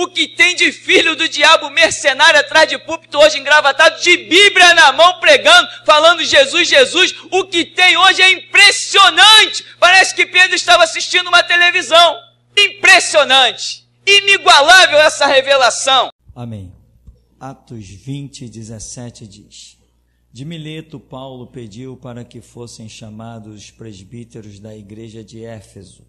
o que tem de filho do diabo mercenário atrás de púlpito hoje engravatado, de Bíblia na mão pregando, falando Jesus, Jesus. O que tem hoje é impressionante. Parece que Pedro estava assistindo uma televisão. Impressionante. Inigualável essa revelação. Amém. Atos 20, 17 diz: De Mileto, Paulo pediu para que fossem chamados os presbíteros da igreja de Éfeso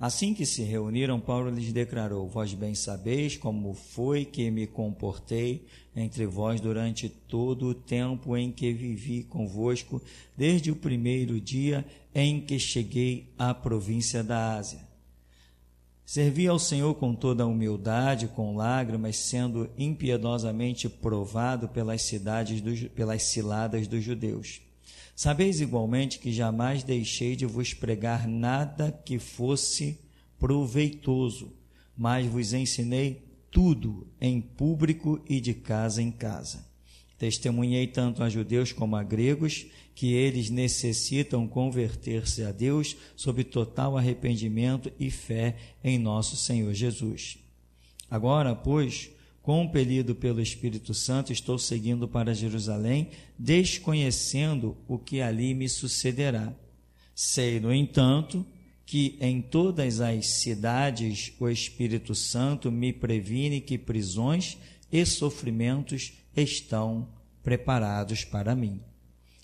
Assim que se reuniram, Paulo lhes declarou: Vós bem sabeis como foi que me comportei entre vós durante todo o tempo em que vivi convosco, desde o primeiro dia em que cheguei à província da Ásia. Servi ao Senhor com toda a humildade, com lágrimas, sendo impiedosamente provado pelas cidades dos, pelas ciladas dos judeus Sabeis igualmente que jamais deixei de vos pregar nada que fosse proveitoso, mas vos ensinei tudo em público e de casa em casa. Testemunhei tanto a judeus como a gregos que eles necessitam converter-se a Deus sob total arrependimento e fé em nosso Senhor Jesus. Agora, pois, compelido pelo Espírito Santo, estou seguindo para Jerusalém, desconhecendo o que ali me sucederá. Sei, no entanto, que em todas as cidades o Espírito Santo me previne que prisões e sofrimentos estão preparados para mim.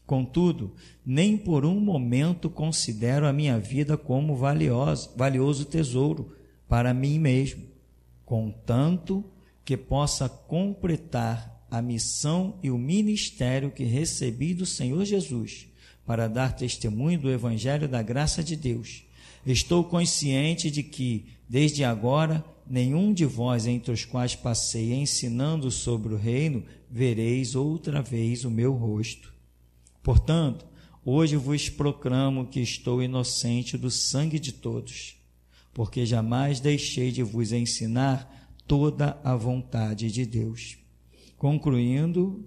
Contudo, nem por um momento considero a minha vida como valioso, valioso tesouro para mim mesmo, contanto que possa completar a missão e o ministério que recebi do Senhor Jesus para dar testemunho do Evangelho da graça de Deus. Estou consciente de que, desde agora, nenhum de vós entre os quais passei ensinando sobre o reino, vereis outra vez o meu rosto. Portanto, hoje vos proclamo que estou inocente do sangue de todos, porque jamais deixei de vos ensinar toda a vontade de Deus. Concluindo,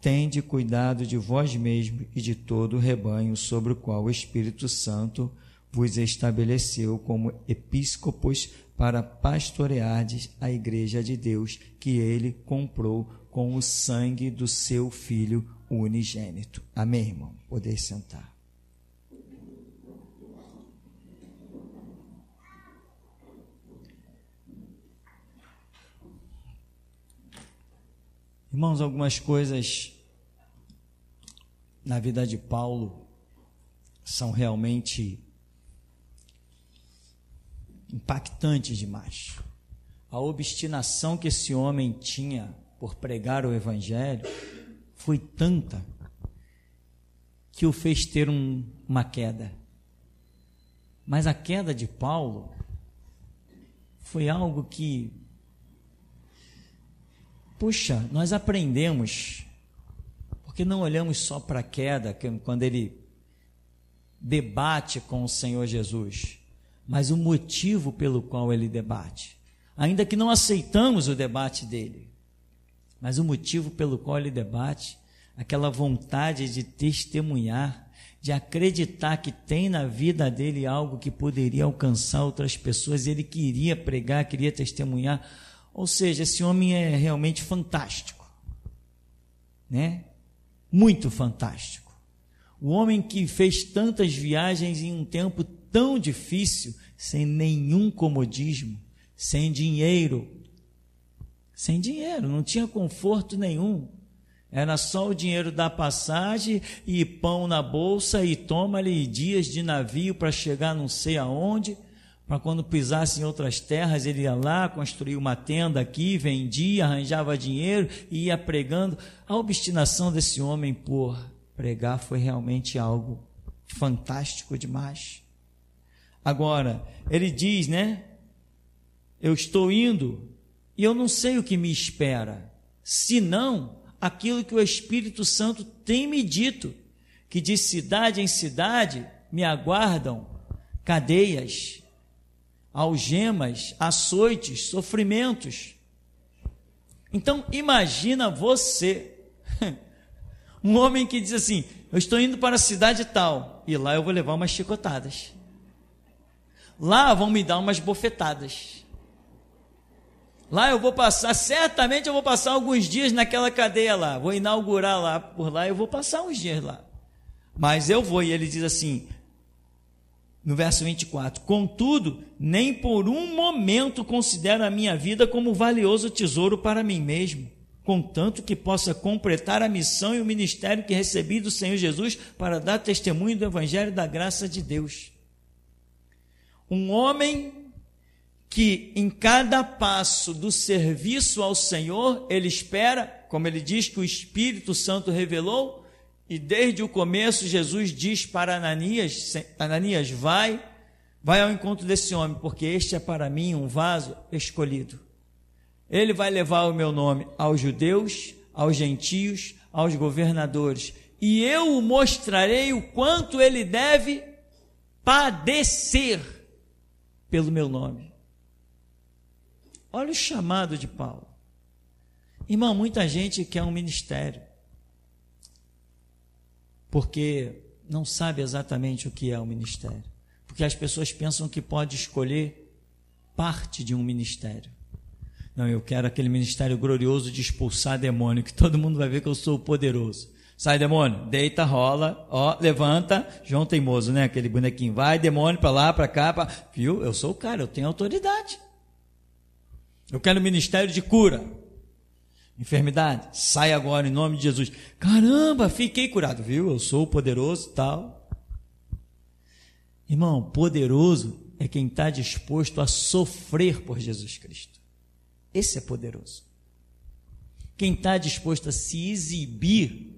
tende cuidado de vós mesmos e de todo o rebanho sobre o qual o Espírito Santo vos estabeleceu como episcopos para pastoreardes a igreja de Deus que ele comprou com o sangue do seu filho unigênito. Amém, irmão. Poder sentar. Irmãos, algumas coisas na vida de Paulo são realmente impactantes demais. A obstinação que esse homem tinha por pregar o Evangelho foi tanta que o fez ter um, uma queda. Mas a queda de Paulo foi algo que puxa, nós aprendemos, porque não olhamos só para a queda, quando ele debate com o Senhor Jesus, mas o motivo pelo qual ele debate. Ainda que não aceitamos o debate dele, mas o motivo pelo qual ele debate, aquela vontade de testemunhar, de acreditar que tem na vida dele algo que poderia alcançar outras pessoas, ele queria pregar, queria testemunhar ou seja, esse homem é realmente fantástico, né? Muito fantástico. O homem que fez tantas viagens em um tempo tão difícil, sem nenhum comodismo, sem dinheiro, sem dinheiro, não tinha conforto nenhum. Era só o dinheiro da passagem e pão na bolsa e toma-lhe dias de navio para chegar não sei aonde para quando pisasse em outras terras, ele ia lá, construía uma tenda aqui, vendia, arranjava dinheiro e ia pregando. A obstinação desse homem por pregar foi realmente algo fantástico demais. Agora, ele diz, né? Eu estou indo e eu não sei o que me espera, senão aquilo que o Espírito Santo tem me dito, que de cidade em cidade me aguardam cadeias, algemas, açoites, sofrimentos. Então, imagina você, um homem que diz assim: Eu estou indo para a cidade tal, e lá eu vou levar umas chicotadas. Lá vão me dar umas bofetadas. Lá eu vou passar, certamente eu vou passar alguns dias naquela cadeia lá, vou inaugurar lá, por lá eu vou passar uns dias lá. Mas eu vou, e ele diz assim: no verso 24: Contudo, nem por um momento considero a minha vida como valioso tesouro para mim mesmo, contanto que possa completar a missão e o ministério que recebi do Senhor Jesus para dar testemunho do Evangelho da graça de Deus. Um homem que em cada passo do serviço ao Senhor, ele espera, como ele diz que o Espírito Santo revelou, e desde o começo, Jesus diz para Ananias: Ananias, vai, vai ao encontro desse homem, porque este é para mim um vaso escolhido. Ele vai levar o meu nome aos judeus, aos gentios, aos governadores, e eu o mostrarei o quanto ele deve padecer pelo meu nome. Olha o chamado de Paulo. Irmão, muita gente quer um ministério porque não sabe exatamente o que é o ministério. Porque as pessoas pensam que pode escolher parte de um ministério. Não, eu quero aquele ministério glorioso de expulsar demônio, que todo mundo vai ver que eu sou poderoso. Sai demônio, deita, rola, ó, levanta, João Teimoso, né? Aquele bonequinho, vai demônio para lá, para cá, pra... viu? Eu sou o cara, eu tenho autoridade. Eu quero ministério de cura. Enfermidade, sai agora em nome de Jesus. Caramba, fiquei curado, viu? Eu sou poderoso, tal. Irmão, poderoso é quem está disposto a sofrer por Jesus Cristo. Esse é poderoso. Quem está disposto a se exibir,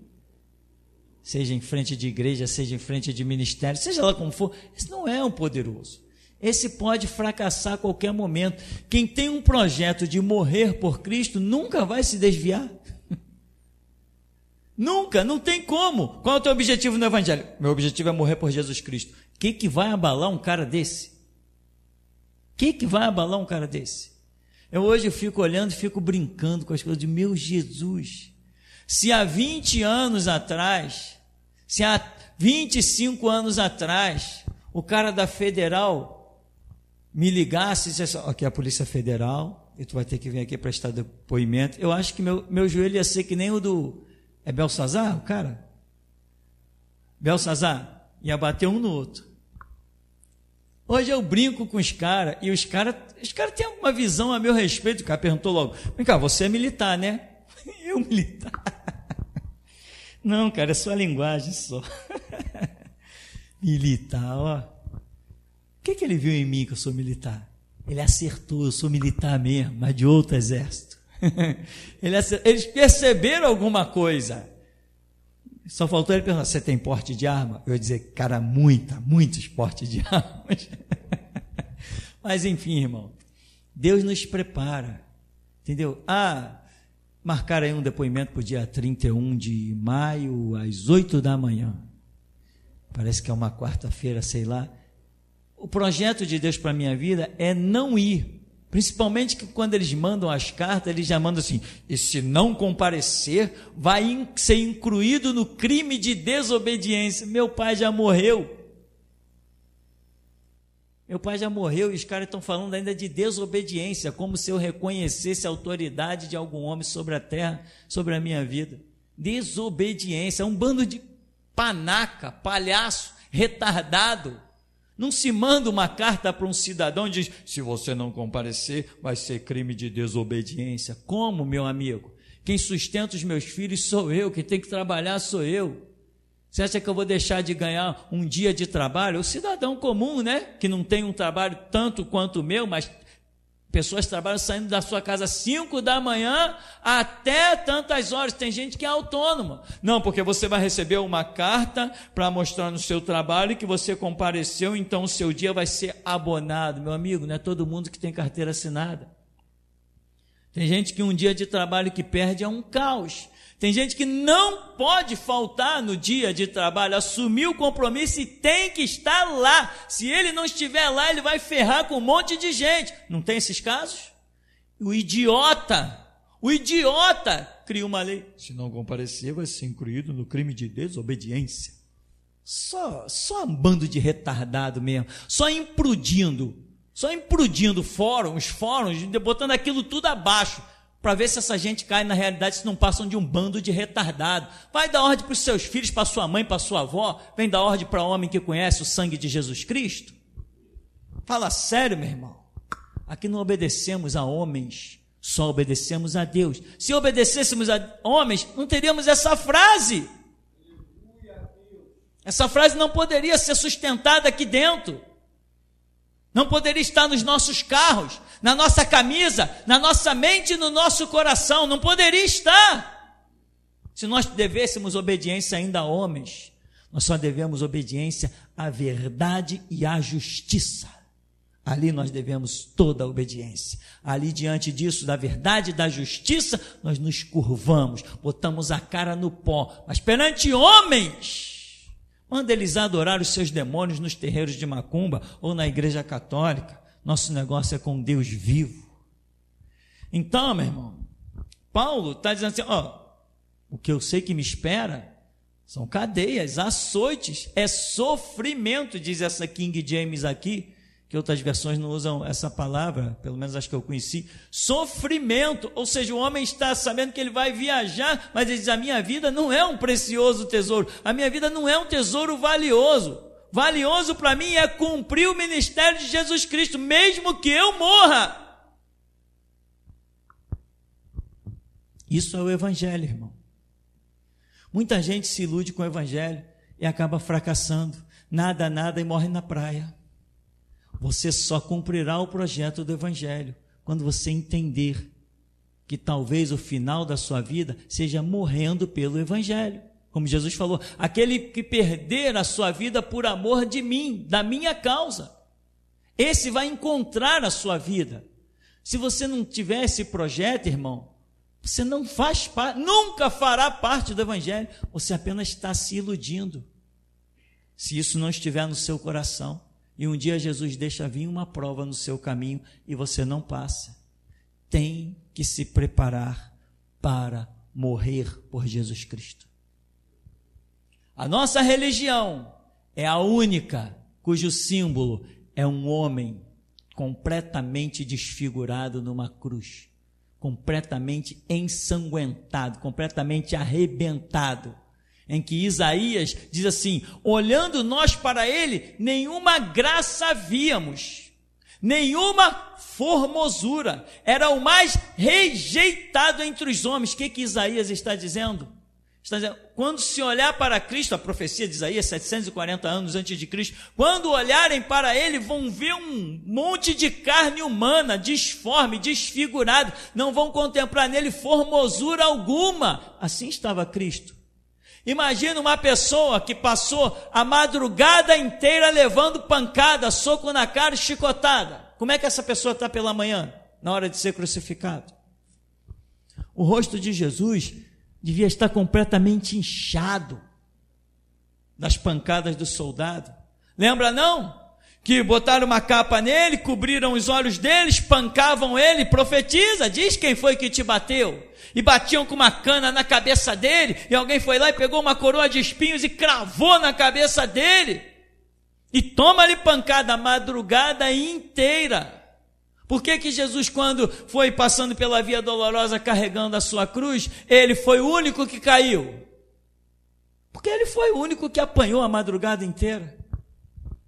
seja em frente de igreja, seja em frente de ministério, seja lá como for, esse não é um poderoso. Esse pode fracassar a qualquer momento. Quem tem um projeto de morrer por Cristo nunca vai se desviar. nunca, não tem como. Qual é o teu objetivo no Evangelho? Meu objetivo é morrer por Jesus Cristo. O que, que vai abalar um cara desse? O que, que vai abalar um cara desse? Eu hoje fico olhando e fico brincando com as coisas de meu Jesus. Se há 20 anos atrás, se há 25 anos atrás, o cara da federal me ligasse e dissesse, ok, a Polícia Federal, e tu vai ter que vir aqui prestar depoimento, eu acho que meu, meu joelho ia ser que nem o do. É Belsazar, o cara? Belsazar, ia bater um no outro. Hoje eu brinco com os caras, e os caras os cara têm uma visão a meu respeito. O cara perguntou logo: vem cá, você é militar, né? Eu militar. Não, cara, é só linguagem só. militar, ó. O que, é que ele viu em mim que eu sou militar? Ele acertou, eu sou militar mesmo, mas de outro exército. Eles perceberam alguma coisa. Só faltou ele perguntar: você tem porte de arma? Eu ia dizer, cara, muita, muitos portes de armas. Mas enfim, irmão, Deus nos prepara. Entendeu? Ah, marcar aí um depoimento para o dia 31 de maio, às 8 da manhã. Parece que é uma quarta-feira, sei lá. O projeto de Deus para a minha vida é não ir. Principalmente que quando eles mandam as cartas, eles já mandam assim: e se não comparecer, vai ser incluído no crime de desobediência. Meu pai já morreu. Meu pai já morreu e os caras estão falando ainda de desobediência, como se eu reconhecesse a autoridade de algum homem sobre a terra, sobre a minha vida. Desobediência, é um bando de panaca, palhaço, retardado. Não se manda uma carta para um cidadão e diz: se você não comparecer, vai ser crime de desobediência. Como, meu amigo? Quem sustenta os meus filhos sou eu, quem tem que trabalhar sou eu. Você acha que eu vou deixar de ganhar um dia de trabalho? O cidadão comum, né? Que não tem um trabalho tanto quanto o meu, mas Pessoas trabalham saindo da sua casa às 5 da manhã até tantas horas. Tem gente que é autônoma. Não, porque você vai receber uma carta para mostrar no seu trabalho que você compareceu, então o seu dia vai ser abonado. Meu amigo, não é todo mundo que tem carteira assinada. Tem gente que um dia de trabalho que perde é um caos. Tem gente que não pode faltar no dia de trabalho, assumiu o compromisso e tem que estar lá. Se ele não estiver lá, ele vai ferrar com um monte de gente. Não tem esses casos? O idiota, o idiota cria uma lei. Se não comparecer, vai ser incluído no crime de desobediência. Só, só um bando de retardado mesmo, só imprudindo, só imprudindo fóruns, fóruns, botando aquilo tudo abaixo para ver se essa gente cai na realidade, se não passam de um bando de retardado. Vai dar ordem para os seus filhos, para sua mãe, para sua avó, vem dar ordem para o homem que conhece o sangue de Jesus Cristo. Fala sério, meu irmão. Aqui não obedecemos a homens, só obedecemos a Deus. Se obedecêssemos a homens, não teríamos essa frase. Essa frase não poderia ser sustentada aqui dentro. Não poderia estar nos nossos carros, na nossa camisa, na nossa mente e no nosso coração. Não poderia estar. Se nós devêssemos obediência ainda a homens, nós só devemos obediência à verdade e à justiça. Ali nós devemos toda a obediência. Ali, diante disso, da verdade e da justiça, nós nos curvamos, botamos a cara no pó. Mas perante homens, manda eles adorar os seus demônios nos terreiros de macumba ou na igreja católica. Nosso negócio é com Deus vivo. Então, meu irmão, Paulo está dizendo assim: ó, o que eu sei que me espera são cadeias, açoites, é sofrimento, diz essa King James aqui, que outras versões não usam essa palavra, pelo menos acho que eu conheci. Sofrimento, ou seja, o homem está sabendo que ele vai viajar, mas ele diz: a minha vida não é um precioso tesouro, a minha vida não é um tesouro valioso. Valioso para mim é cumprir o ministério de Jesus Cristo, mesmo que eu morra. Isso é o Evangelho, irmão. Muita gente se ilude com o Evangelho e acaba fracassando. Nada, nada e morre na praia. Você só cumprirá o projeto do Evangelho quando você entender que talvez o final da sua vida seja morrendo pelo Evangelho. Como Jesus falou, aquele que perder a sua vida por amor de mim, da minha causa, esse vai encontrar a sua vida. Se você não tiver esse projeto, irmão, você não faz parte, nunca fará parte do Evangelho. Você apenas está se iludindo. Se isso não estiver no seu coração. E um dia Jesus deixa vir uma prova no seu caminho e você não passa. Tem que se preparar para morrer por Jesus Cristo. A nossa religião é a única cujo símbolo é um homem completamente desfigurado numa cruz, completamente ensanguentado, completamente arrebentado. Em que Isaías diz assim: olhando nós para ele, nenhuma graça víamos, nenhuma formosura, era o mais rejeitado entre os homens. O que, que Isaías está dizendo? Está dizendo, quando se olhar para Cristo, a profecia de Isaías, 740 anos antes de Cristo, quando olharem para ele, vão ver um monte de carne humana, disforme, desfigurado, não vão contemplar nele formosura alguma. Assim estava Cristo. Imagina uma pessoa que passou a madrugada inteira levando pancada, soco na cara e chicotada. Como é que essa pessoa está pela manhã, na hora de ser crucificado? O rosto de Jesus devia estar completamente inchado das pancadas do soldado. Lembra não? Que botaram uma capa nele, cobriram os olhos dele, espancavam ele, profetiza, diz quem foi que te bateu. E batiam com uma cana na cabeça dele, e alguém foi lá e pegou uma coroa de espinhos e cravou na cabeça dele. E toma-lhe pancada a madrugada inteira. Por que, que Jesus, quando foi passando pela via dolorosa carregando a sua cruz, ele foi o único que caiu? Porque ele foi o único que apanhou a madrugada inteira.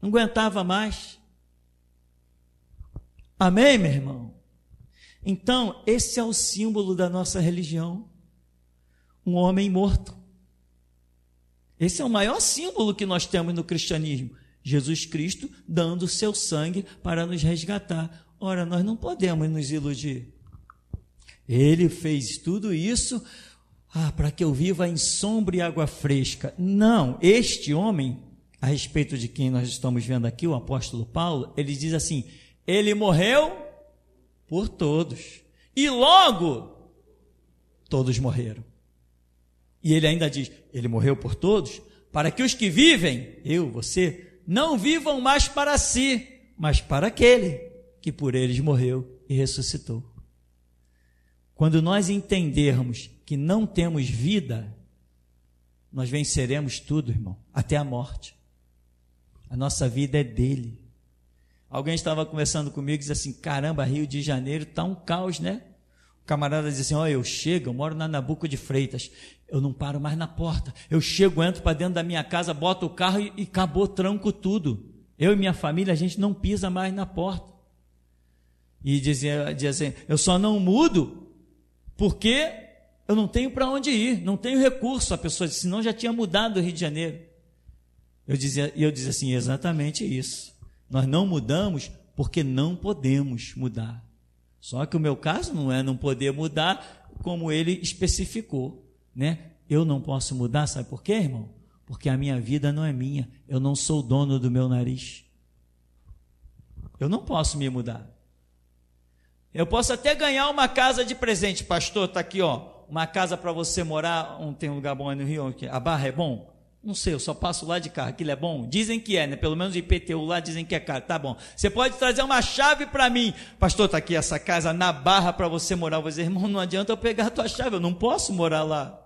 Não aguentava mais. Amém, meu irmão? Então, esse é o símbolo da nossa religião. Um homem morto. Esse é o maior símbolo que nós temos no cristianismo. Jesus Cristo dando o seu sangue para nos resgatar Ora, nós não podemos nos iludir. Ele fez tudo isso ah, para que eu viva em sombra e água fresca. Não, este homem, a respeito de quem nós estamos vendo aqui, o apóstolo Paulo, ele diz assim: ele morreu por todos. E logo, todos morreram. E ele ainda diz: ele morreu por todos, para que os que vivem, eu, você, não vivam mais para si, mas para aquele que por eles morreu e ressuscitou. Quando nós entendermos que não temos vida, nós venceremos tudo, irmão, até a morte. A nossa vida é dele. Alguém estava conversando comigo e disse assim: caramba, Rio de Janeiro está um caos, né? O camarada diz assim: ó, oh, eu chego, eu moro na Nabuco de Freitas, eu não paro mais na porta. Eu chego, entro para dentro da minha casa, boto o carro e, e acabou, tranco tudo. Eu e minha família, a gente não pisa mais na porta. E dizia, dizia assim: eu só não mudo porque eu não tenho para onde ir, não tenho recurso. A pessoa disse: senão já tinha mudado do Rio de Janeiro. Eu dizia, eu dizia assim: exatamente isso. Nós não mudamos porque não podemos mudar. Só que o meu caso não é não poder mudar como ele especificou, né? Eu não posso mudar, sabe por quê, irmão? Porque a minha vida não é minha. Eu não sou dono do meu nariz. Eu não posso me mudar. Eu posso até ganhar uma casa de presente, pastor, tá aqui, ó, uma casa para você morar, um, tem um lugar bom aí no Rio, a Barra é bom? Não sei, eu só passo lá de carro, aquilo é bom? Dizem que é, né? Pelo menos o IPTU lá dizem que é caro, tá bom. Você pode trazer uma chave para mim. Pastor, tá aqui essa casa na Barra para você morar. Eu vou dizer, irmão, não adianta eu pegar a tua chave, eu não posso morar lá.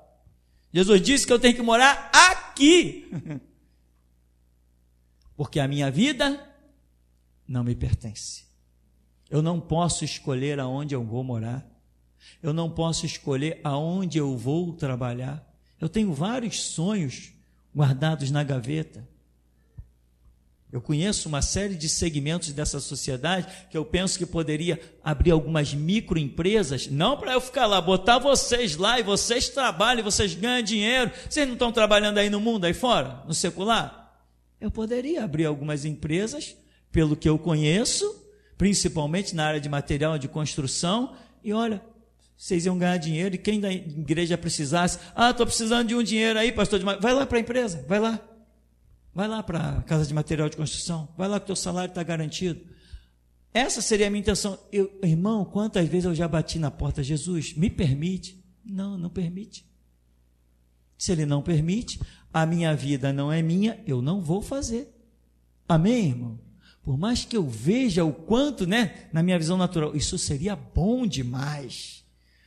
Jesus disse que eu tenho que morar aqui. Porque a minha vida não me pertence. Eu não posso escolher aonde eu vou morar. Eu não posso escolher aonde eu vou trabalhar. Eu tenho vários sonhos guardados na gaveta. Eu conheço uma série de segmentos dessa sociedade que eu penso que poderia abrir algumas microempresas, não para eu ficar lá, botar vocês lá e vocês trabalhem, vocês ganham dinheiro. Vocês não estão trabalhando aí no mundo, aí fora, no secular? Eu poderia abrir algumas empresas, pelo que eu conheço, principalmente na área de material de construção, e olha, vocês iam ganhar dinheiro e quem da igreja precisasse, ah, estou precisando de um dinheiro aí, pastor, de... vai lá para a empresa, vai lá. Vai lá para a casa de material de construção, vai lá que o teu salário está garantido. Essa seria a minha intenção. Eu, irmão, quantas vezes eu já bati na porta, Jesus, me permite? Não, não permite. Se ele não permite, a minha vida não é minha, eu não vou fazer. Amém, irmão? Por mais que eu veja o quanto, né, na minha visão natural, isso seria bom demais.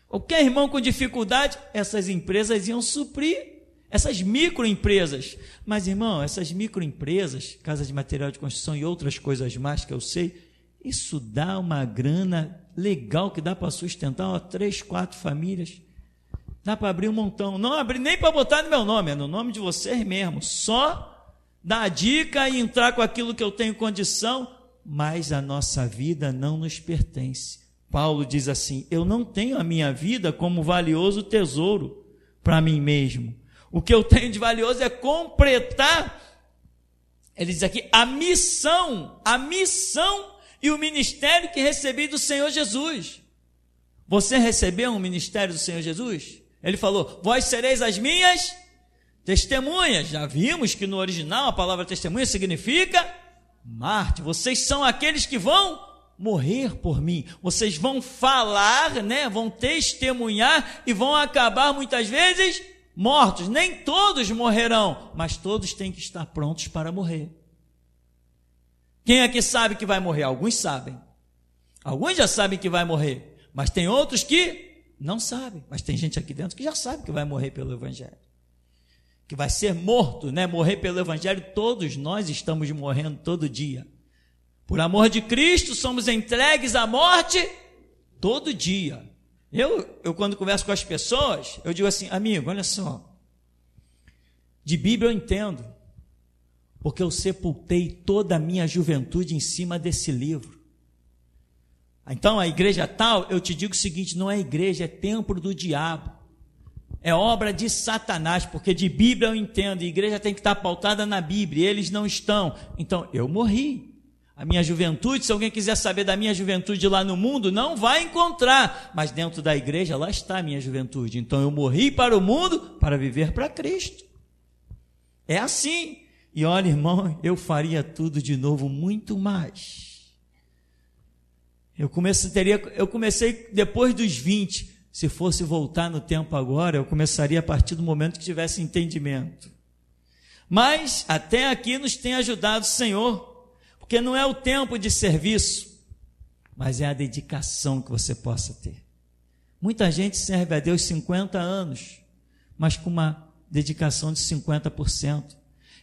Qualquer é, irmão com dificuldade, essas empresas iam suprir essas microempresas. Mas, irmão, essas microempresas, casas de material de construção e outras coisas mais que eu sei, isso dá uma grana legal que dá para sustentar ó, três, quatro famílias. Dá para abrir um montão. Não abri nem para botar no meu nome, é no nome de vocês mesmo. Só dar a dica e entrar com aquilo que eu tenho condição, mas a nossa vida não nos pertence. Paulo diz assim: Eu não tenho a minha vida como valioso tesouro para mim mesmo. O que eu tenho de valioso é completar, ele diz aqui, a missão, a missão e o ministério que recebi do Senhor Jesus. Você recebeu um ministério do Senhor Jesus? Ele falou: Vós sereis as minhas Testemunhas, já vimos que no original a palavra testemunha significa Marte. Vocês são aqueles que vão morrer por mim. Vocês vão falar, né? Vão testemunhar e vão acabar muitas vezes mortos. Nem todos morrerão, mas todos têm que estar prontos para morrer. Quem aqui é sabe que vai morrer? Alguns sabem. Alguns já sabem que vai morrer, mas tem outros que não sabem. Mas tem gente aqui dentro que já sabe que vai morrer pelo evangelho que vai ser morto, né? Morrer pelo Evangelho, todos nós estamos morrendo todo dia. Por amor de Cristo, somos entregues à morte todo dia. Eu, eu quando converso com as pessoas, eu digo assim, amigo, olha só. De Bíblia eu entendo, porque eu sepultei toda a minha juventude em cima desse livro. Então, a igreja tal, eu te digo o seguinte: não é igreja, é templo do diabo é obra de Satanás, porque de Bíblia eu entendo, a igreja tem que estar pautada na Bíblia, e eles não estão. Então, eu morri. A minha juventude, se alguém quiser saber da minha juventude lá no mundo, não vai encontrar, mas dentro da igreja lá está a minha juventude. Então eu morri para o mundo para viver para Cristo. É assim. E olha, irmão, eu faria tudo de novo muito mais. Eu comecei, teria, eu comecei depois dos 20, se fosse voltar no tempo agora, eu começaria a partir do momento que tivesse entendimento. Mas até aqui nos tem ajudado o Senhor, porque não é o tempo de serviço, mas é a dedicação que você possa ter. Muita gente serve a Deus 50 anos, mas com uma dedicação de 50%.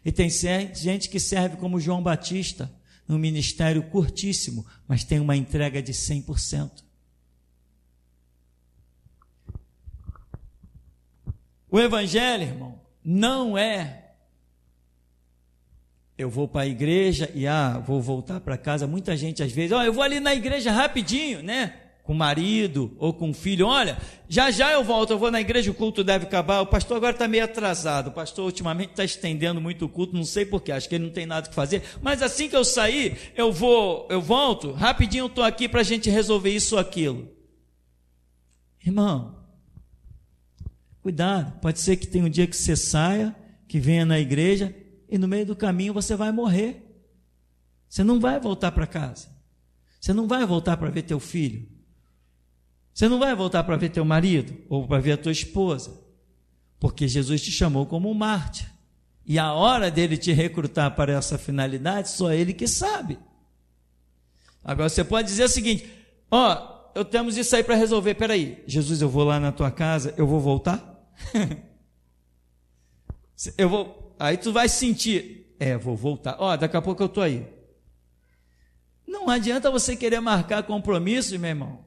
E tem gente que serve como João Batista, num ministério curtíssimo, mas tem uma entrega de 100%. O evangelho, irmão, não é eu vou para a igreja e ah, vou voltar para casa. Muita gente às vezes, ó, oh, eu vou ali na igreja rapidinho, né? Com o marido ou com o filho. Olha, já já eu volto, eu vou na igreja, o culto deve acabar. O pastor agora está meio atrasado. O pastor ultimamente está estendendo muito o culto, não sei porquê, acho que ele não tem nada que fazer. Mas assim que eu sair, eu vou, eu volto, rapidinho eu estou aqui para a gente resolver isso ou aquilo. Irmão, Cuidado, pode ser que tenha um dia que você saia, que venha na igreja e no meio do caminho você vai morrer. Você não vai voltar para casa. Você não vai voltar para ver teu filho. Você não vai voltar para ver teu marido ou para ver a tua esposa. Porque Jesus te chamou como um mártir. E a hora dele te recrutar para essa finalidade, só ele que sabe. Agora você pode dizer o seguinte: ó, oh, eu temos isso aí para resolver. Peraí, Jesus, eu vou lá na tua casa, eu vou voltar? eu vou. Aí tu vai sentir. É, vou voltar. Ó, daqui a pouco eu tô aí. Não adianta você querer marcar compromissos, meu irmão.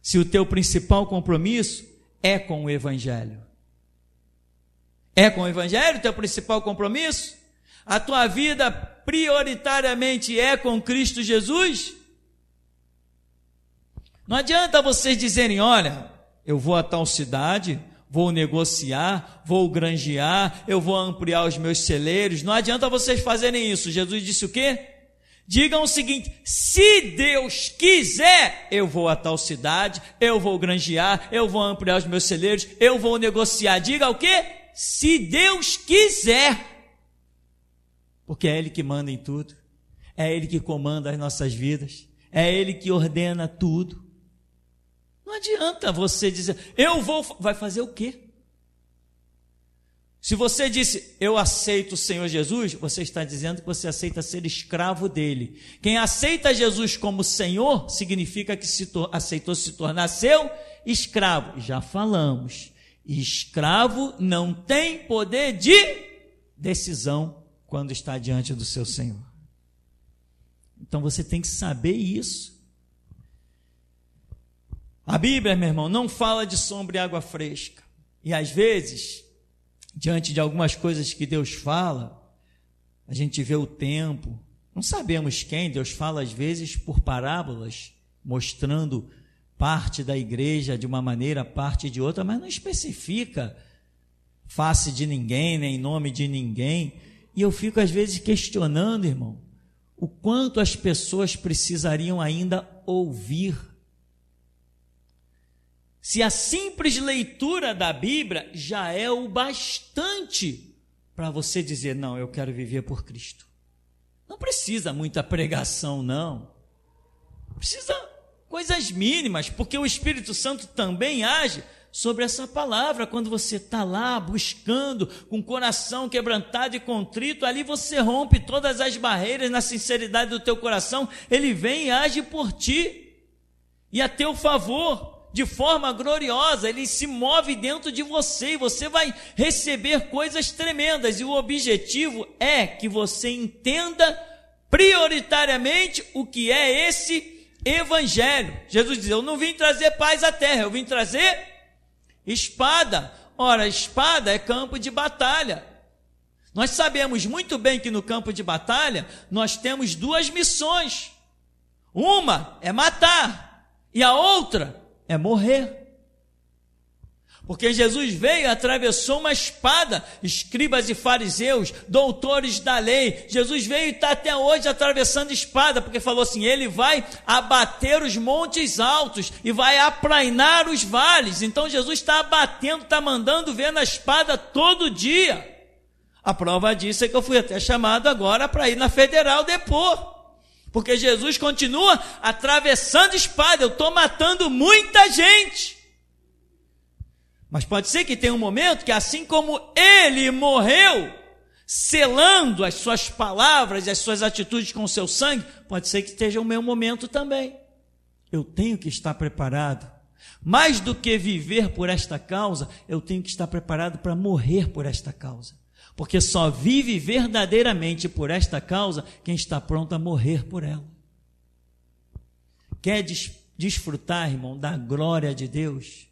Se o teu principal compromisso é com o Evangelho. É com o Evangelho o teu principal compromisso? A tua vida prioritariamente é com Cristo Jesus? Não adianta vocês dizerem, olha, eu vou a tal cidade, vou negociar, vou granjear, eu vou ampliar os meus celeiros. Não adianta vocês fazerem isso. Jesus disse o quê? Digam o seguinte: se Deus quiser, eu vou a tal cidade, eu vou granjear, eu vou ampliar os meus celeiros, eu vou negociar. Diga o quê? Se Deus quiser. Porque é Ele que manda em tudo, é Ele que comanda as nossas vidas, é Ele que ordena tudo. Não adianta você dizer, eu vou. Vai fazer o quê? Se você disse, eu aceito o Senhor Jesus, você está dizendo que você aceita ser escravo dele. Quem aceita Jesus como Senhor, significa que se aceitou se tornar seu escravo. Já falamos. Escravo não tem poder de decisão quando está diante do seu Senhor. Então você tem que saber isso. A Bíblia, meu irmão, não fala de sombra e água fresca. E às vezes, diante de algumas coisas que Deus fala, a gente vê o tempo. Não sabemos quem, Deus fala às vezes por parábolas, mostrando parte da igreja de uma maneira, parte de outra, mas não especifica face de ninguém, nem nome de ninguém. E eu fico às vezes questionando, irmão, o quanto as pessoas precisariam ainda ouvir se a simples leitura da Bíblia já é o bastante para você dizer: não, eu quero viver por Cristo. Não precisa muita pregação, não. Precisa coisas mínimas, porque o Espírito Santo também age sobre essa palavra. Quando você está lá buscando, com o coração quebrantado e contrito, ali você rompe todas as barreiras na sinceridade do teu coração, ele vem e age por ti e a teu favor de forma gloriosa, ele se move dentro de você e você vai receber coisas tremendas. E o objetivo é que você entenda prioritariamente o que é esse evangelho. Jesus diz: Eu não vim trazer paz à terra, eu vim trazer espada. Ora, espada é campo de batalha. Nós sabemos muito bem que no campo de batalha nós temos duas missões. Uma é matar e a outra é morrer. Porque Jesus veio, atravessou uma espada, escribas e fariseus, doutores da lei. Jesus veio e está até hoje atravessando espada, porque falou assim: ele vai abater os montes altos e vai aplainar os vales. Então Jesus está abatendo, está mandando ver na espada todo dia. A prova disso é que eu fui até chamado agora para ir na federal depor. Porque Jesus continua atravessando espada. Eu estou matando muita gente. Mas pode ser que tenha um momento que, assim como ele morreu, selando as suas palavras e as suas atitudes com o seu sangue, pode ser que esteja o meu momento também. Eu tenho que estar preparado. Mais do que viver por esta causa, eu tenho que estar preparado para morrer por esta causa. Porque só vive verdadeiramente por esta causa quem está pronto a morrer por ela. Quer des desfrutar, irmão, da glória de Deus?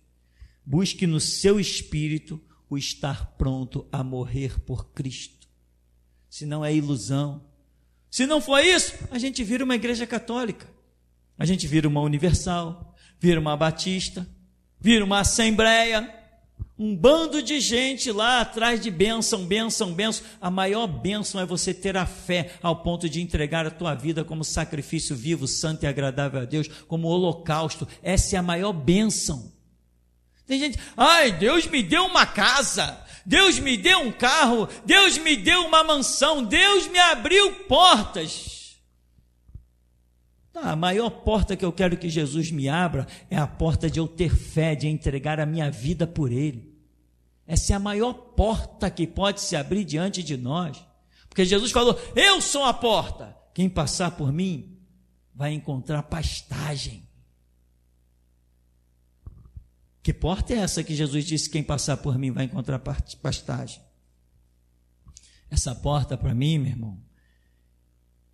Busque no seu espírito o estar pronto a morrer por Cristo. Se não é ilusão. Se não for isso, a gente vira uma igreja católica. A gente vira uma universal, vira uma batista, vira uma assembleia, um bando de gente lá atrás de bênção, bênção, bênção. A maior bênção é você ter a fé ao ponto de entregar a tua vida como sacrifício vivo, santo e agradável a Deus, como holocausto. Essa é a maior bênção. Tem gente, ai, Deus me deu uma casa, Deus me deu um carro, Deus me deu uma mansão, Deus me abriu portas. Tá, a maior porta que eu quero que Jesus me abra é a porta de eu ter fé, de entregar a minha vida por Ele. Essa é a maior porta que pode se abrir diante de nós. Porque Jesus falou: Eu sou a porta. Quem passar por mim vai encontrar pastagem. Que porta é essa que Jesus disse: quem passar por mim vai encontrar pastagem? Essa porta para mim, meu irmão,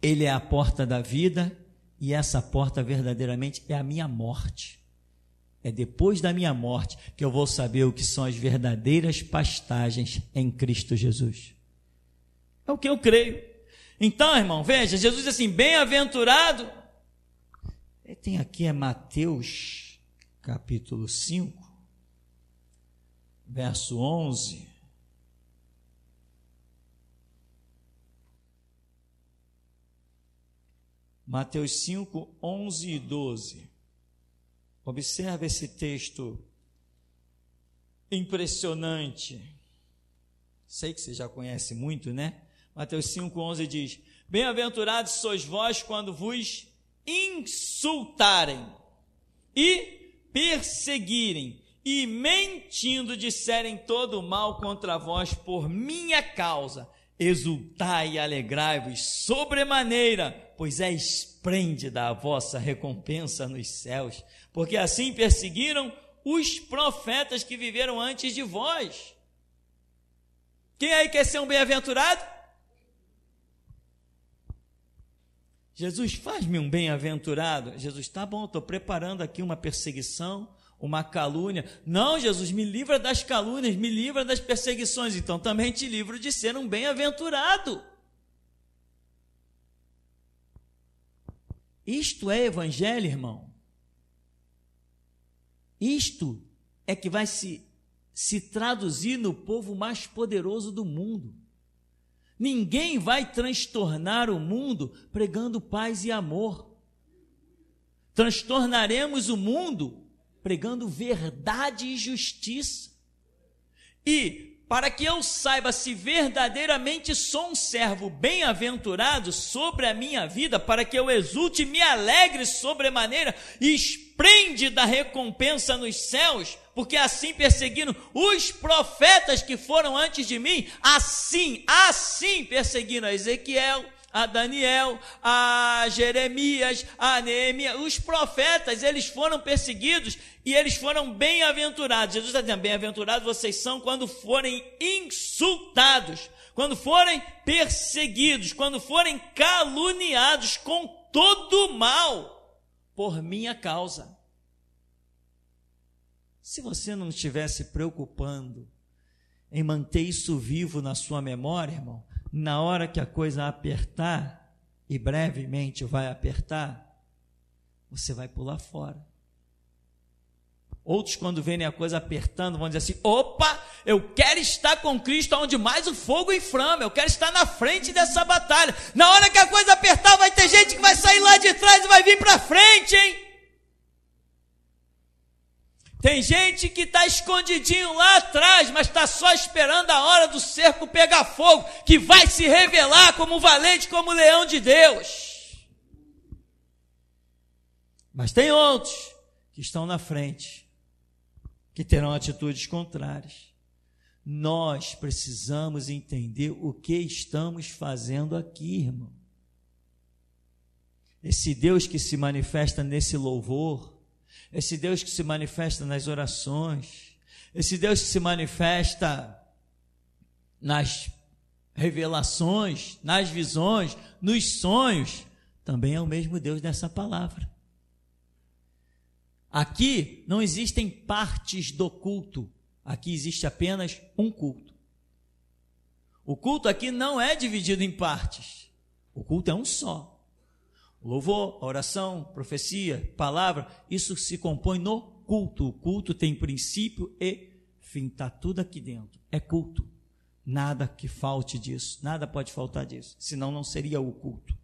ele é a porta da vida e essa porta verdadeiramente é a minha morte. É depois da minha morte que eu vou saber o que são as verdadeiras pastagens em Cristo Jesus. É o que eu creio. Então, irmão, veja, Jesus diz assim: bem-aventurado. Tem aqui é Mateus capítulo 5, verso 11. Mateus 5, 11 e 12. Observe esse texto impressionante. Sei que você já conhece muito, né? Mateus 5,11 diz: Bem-aventurados sois vós quando vos insultarem e perseguirem, e mentindo disserem todo o mal contra vós por minha causa exultai e alegrai-vos sobremaneira, pois é esplêndida a vossa recompensa nos céus, porque assim perseguiram os profetas que viveram antes de vós. Quem aí quer ser um bem-aventurado? Jesus, faz-me um bem-aventurado. Jesus, tá bom, estou preparando aqui uma perseguição uma calúnia. Não, Jesus, me livra das calúnias, me livra das perseguições. Então também te livro de ser um bem-aventurado. Isto é evangelho, irmão. Isto é que vai se, se traduzir no povo mais poderoso do mundo. Ninguém vai transtornar o mundo pregando paz e amor. Transtornaremos o mundo pregando verdade e justiça. E para que eu saiba se verdadeiramente sou um servo bem-aventurado sobre a minha vida, para que eu exulte, e me alegre sobremaneira e esprende da recompensa nos céus, porque assim perseguiram os profetas que foram antes de mim, assim, assim perseguiram Ezequiel, a Daniel, a Jeremias, a Neemias, os profetas, eles foram perseguidos e eles foram bem-aventurados. Jesus está dizendo: bem-aventurados vocês são quando forem insultados, quando forem perseguidos, quando forem caluniados com todo mal por minha causa. Se você não estivesse preocupando em manter isso vivo na sua memória, irmão, na hora que a coisa apertar, e brevemente vai apertar, você vai pular fora. Outros, quando verem a coisa apertando, vão dizer assim: opa, eu quero estar com Cristo onde mais o fogo inflama, eu quero estar na frente dessa batalha. Na hora que a coisa apertar, vai ter gente que vai sair lá de trás e vai vir para frente, hein? Tem gente que está escondidinho lá atrás, mas está só esperando a hora do cerco pegar fogo, que vai se revelar como valente, como leão de Deus. Mas tem outros que estão na frente, que terão atitudes contrárias. Nós precisamos entender o que estamos fazendo aqui, irmão. Esse Deus que se manifesta nesse louvor, esse Deus que se manifesta nas orações, esse Deus que se manifesta nas revelações, nas visões, nos sonhos, também é o mesmo Deus dessa palavra. Aqui não existem partes do culto, aqui existe apenas um culto. O culto aqui não é dividido em partes, o culto é um só. Louvor, oração, profecia, palavra, isso se compõe no culto. O culto tem princípio e fim, está tudo aqui dentro. É culto. Nada que falte disso, nada pode faltar disso, senão não seria o culto.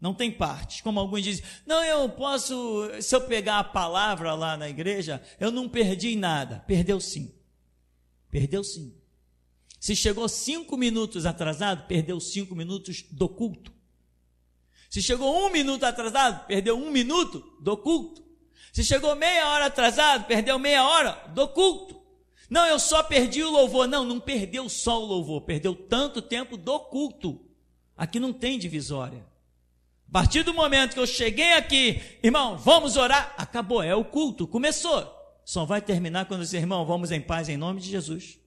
Não tem parte. Como alguns dizem, não, eu posso, se eu pegar a palavra lá na igreja, eu não perdi nada. Perdeu sim. Perdeu sim. Se chegou cinco minutos atrasado, perdeu cinco minutos do culto. Se chegou um minuto atrasado, perdeu um minuto do culto. Se chegou meia hora atrasado, perdeu meia hora do culto. Não, eu só perdi o louvor. Não, não perdeu só o louvor, perdeu tanto tempo do culto. Aqui não tem divisória. A partir do momento que eu cheguei aqui, irmão, vamos orar, acabou, é o culto, começou. Só vai terminar quando eu dizer, irmão, vamos em paz em nome de Jesus.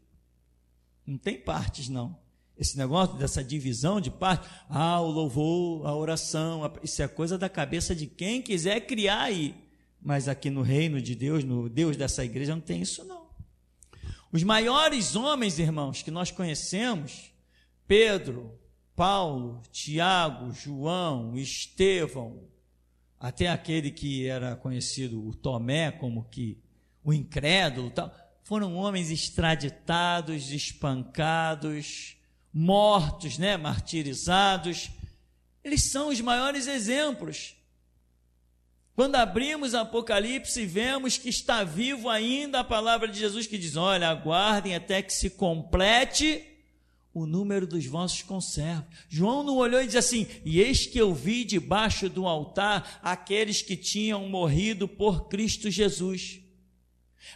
Não tem partes, não. Esse negócio dessa divisão de parte, ah, o louvor, a oração, a... isso é coisa da cabeça de quem quiser criar aí. Mas aqui no reino de Deus, no Deus dessa igreja, não tem isso não. Os maiores homens, irmãos, que nós conhecemos, Pedro, Paulo, Tiago, João, Estevão, até aquele que era conhecido o Tomé como que o incrédulo, tal, foram homens extraditados, espancados, mortos, né, martirizados. Eles são os maiores exemplos. Quando abrimos Apocalipse, vemos que está vivo ainda a palavra de Jesus que diz: Olha, aguardem até que se complete o número dos vossos conservos. João não olhou e disse assim: E eis que eu vi debaixo do altar aqueles que tinham morrido por Cristo Jesus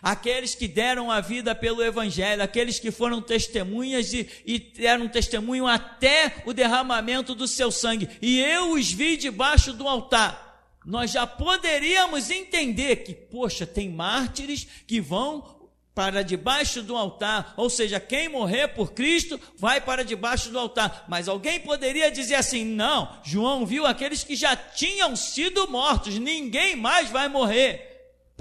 aqueles que deram a vida pelo Evangelho, aqueles que foram testemunhas e, e deram testemunho até o derramamento do seu sangue, e eu os vi debaixo do altar. Nós já poderíamos entender que, poxa, tem mártires que vão para debaixo do altar, ou seja, quem morrer por Cristo vai para debaixo do altar. Mas alguém poderia dizer assim: não, João viu aqueles que já tinham sido mortos, ninguém mais vai morrer.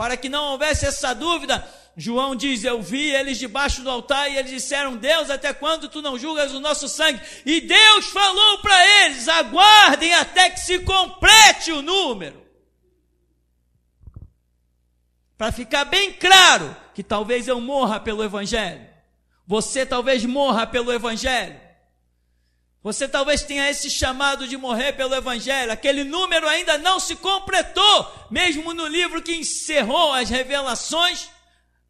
Para que não houvesse essa dúvida, João diz: Eu vi eles debaixo do altar e eles disseram: Deus, até quando tu não julgas o nosso sangue? E Deus falou para eles: Aguardem até que se complete o número. Para ficar bem claro que talvez eu morra pelo Evangelho, você talvez morra pelo Evangelho, você talvez tenha esse chamado de morrer pelo Evangelho, aquele número ainda não se completou, mesmo no livro que encerrou as revelações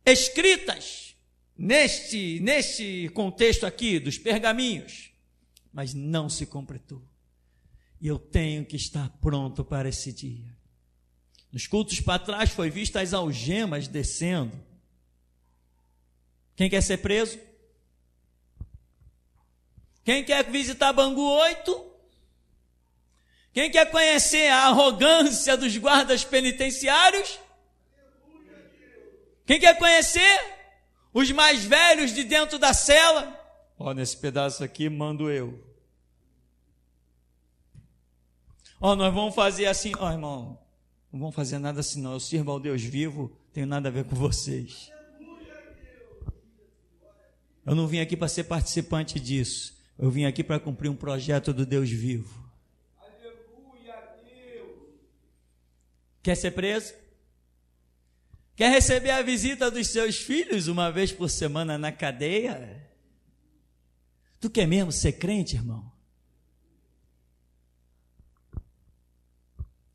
escritas neste, neste contexto aqui dos pergaminhos, mas não se completou. E eu tenho que estar pronto para esse dia. Nos cultos para trás foi vista as algemas descendo. Quem quer ser preso? Quem quer visitar Bangu 8? Quem quer conhecer a arrogância dos guardas penitenciários? Quem quer conhecer os mais velhos de dentro da cela? Ó, oh, nesse pedaço aqui mando eu. Ó, oh, nós vamos fazer assim, ó, oh, irmão, não vamos fazer nada assim não. Eu sirvo ao Deus vivo, tenho nada a ver com vocês. Eu não vim aqui para ser participante disso. Eu vim aqui para cumprir um projeto do Deus vivo. Aleluia, Deus. Quer ser preso? Quer receber a visita dos seus filhos uma vez por semana na cadeia? Tu quer mesmo ser crente, irmão?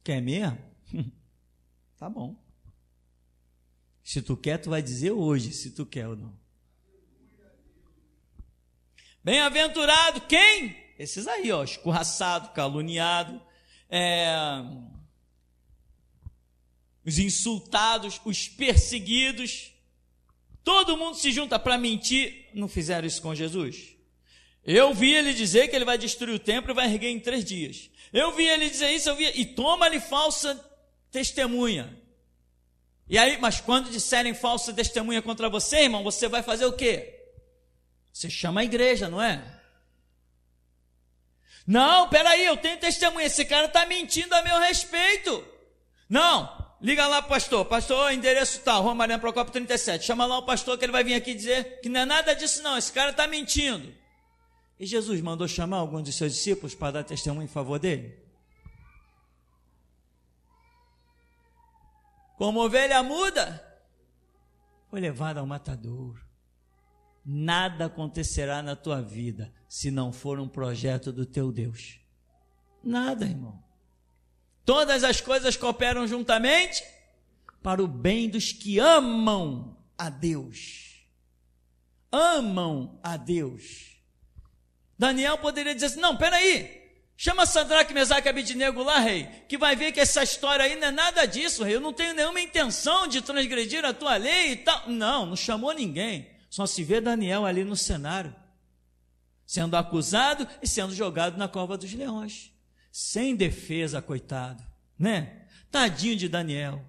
Quer mesmo? tá bom. Se tu quer, tu vai dizer hoje se tu quer ou não. Bem-aventurado quem? Esses aí, ó, escorraçado, caluniado, é, os insultados, os perseguidos. Todo mundo se junta para mentir. Não fizeram isso com Jesus? Eu vi ele dizer que ele vai destruir o templo e vai erguer em três dias. Eu vi ele dizer isso, eu vi. E toma-lhe falsa testemunha. E aí, mas quando disserem falsa testemunha contra você, irmão, você vai fazer o quê? Você chama a igreja, não é? Não, peraí, eu tenho testemunha. Esse cara está mentindo a meu respeito. Não, liga lá pastor. Pastor, endereço tal, Rua Mariana Procopio 37. Chama lá o pastor que ele vai vir aqui dizer que não é nada disso, não. Esse cara está mentindo. E Jesus mandou chamar alguns de seus discípulos para dar testemunho em favor dele? Como ovelha muda, foi levado ao matador nada acontecerá na tua vida se não for um projeto do teu Deus. Nada, irmão. Todas as coisas cooperam juntamente para o bem dos que amam a Deus. Amam a Deus. Daniel poderia dizer assim: não, peraí. Chama Sadraque, Mesaque e lá, rei, que vai ver que essa história aí não é nada disso, rei. Eu não tenho nenhuma intenção de transgredir a tua lei e tal. Não, não chamou ninguém. Só se vê Daniel ali no cenário, sendo acusado e sendo jogado na cova dos leões, sem defesa, coitado, né? Tadinho de Daniel.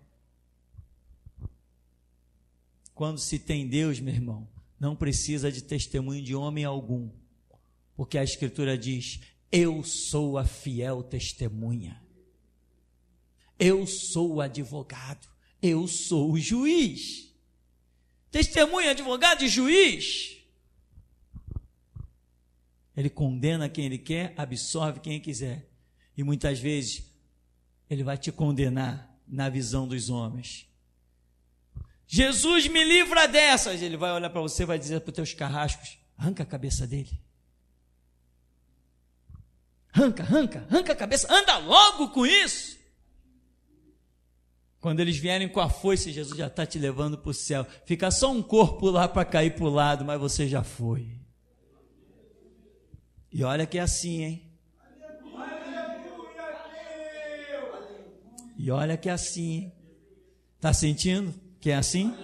Quando se tem Deus, meu irmão, não precisa de testemunho de homem algum, porque a Escritura diz: Eu sou a fiel testemunha, eu sou o advogado, eu sou o juiz testemunha, advogado e juiz. Ele condena quem ele quer, absorve quem quiser. E muitas vezes ele vai te condenar na visão dos homens. Jesus me livra dessas. Ele vai olhar para você e vai dizer para os teus carrascos: arranca a cabeça dele. Arranca, arranca, arranca a cabeça, anda logo com isso. Quando eles vierem com a foice, Jesus já está te levando para o céu. Fica só um corpo lá para cair para o lado, mas você já foi. E olha que é assim, hein? E olha que é assim, hein? Está sentindo que é assim?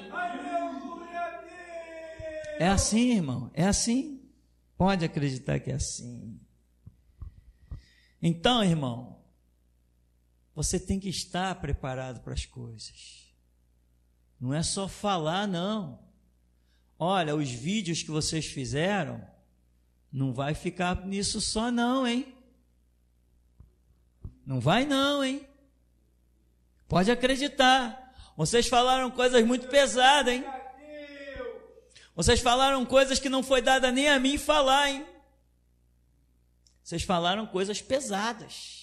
É assim, irmão, é assim. Pode acreditar que é assim. Então, irmão, você tem que estar preparado para as coisas. Não é só falar, não. Olha, os vídeos que vocês fizeram, não vai ficar nisso só, não, hein? Não vai, não, hein? Pode acreditar. Vocês falaram coisas muito pesadas, hein? Vocês falaram coisas que não foi dada nem a mim falar, hein? Vocês falaram coisas pesadas.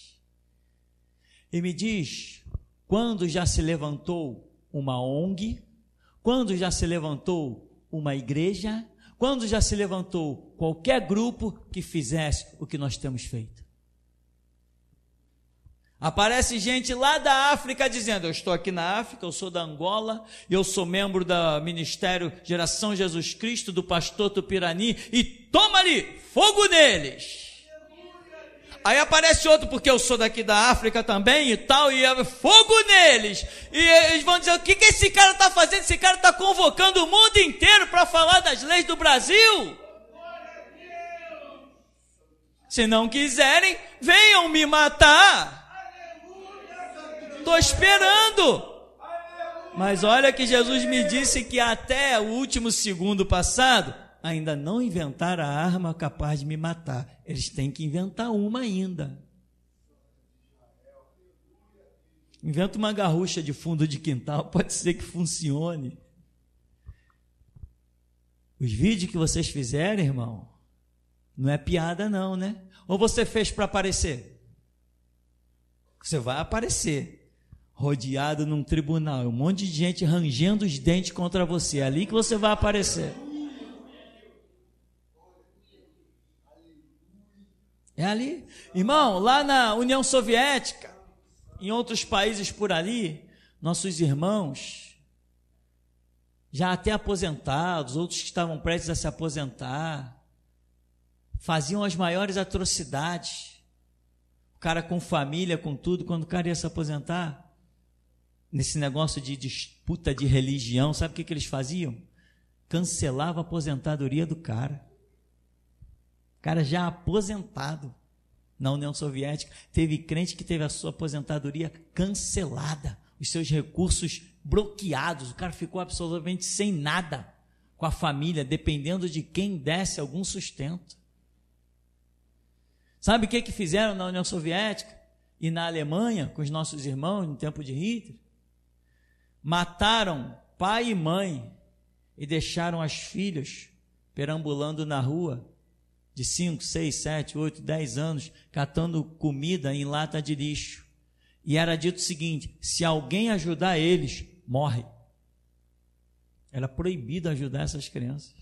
E me diz quando já se levantou uma ONG, quando já se levantou uma igreja, quando já se levantou qualquer grupo que fizesse o que nós temos feito. Aparece gente lá da África dizendo: Eu estou aqui na África, eu sou da Angola, eu sou membro do Ministério Geração Jesus Cristo, do pastor Tupirani, e toma ali fogo neles. Aí aparece outro, porque eu sou daqui da África também e tal, e é fogo neles. E eles vão dizer: o que, que esse cara está fazendo? Esse cara está convocando o mundo inteiro para falar das leis do Brasil. Se não quiserem, venham me matar. Estou esperando. Mas olha que Jesus me disse que até o último segundo passado, ainda não inventaram a arma capaz de me matar. Eles têm que inventar uma ainda. Inventa uma garrucha de fundo de quintal, pode ser que funcione. Os vídeos que vocês fizeram, irmão, não é piada, não, né? Ou você fez para aparecer? Você vai aparecer, rodeado num tribunal, um monte de gente rangendo os dentes contra você. É ali que você vai aparecer. É ali. Irmão, lá na União Soviética, em outros países por ali, nossos irmãos, já até aposentados, outros que estavam prestes a se aposentar, faziam as maiores atrocidades. O cara com família, com tudo, quando o cara ia se aposentar, nesse negócio de disputa de religião, sabe o que, que eles faziam? Cancelava a aposentadoria do cara. Cara já aposentado na União Soviética. Teve crente que teve a sua aposentadoria cancelada, os seus recursos bloqueados. O cara ficou absolutamente sem nada com a família, dependendo de quem desse algum sustento. Sabe o que, que fizeram na União Soviética e na Alemanha com os nossos irmãos no tempo de Hitler? Mataram pai e mãe e deixaram as filhas perambulando na rua de 5, 6, 7, 8, 10 anos catando comida em lata de lixo. E era dito o seguinte: se alguém ajudar eles, morre. Era proibido ajudar essas crianças.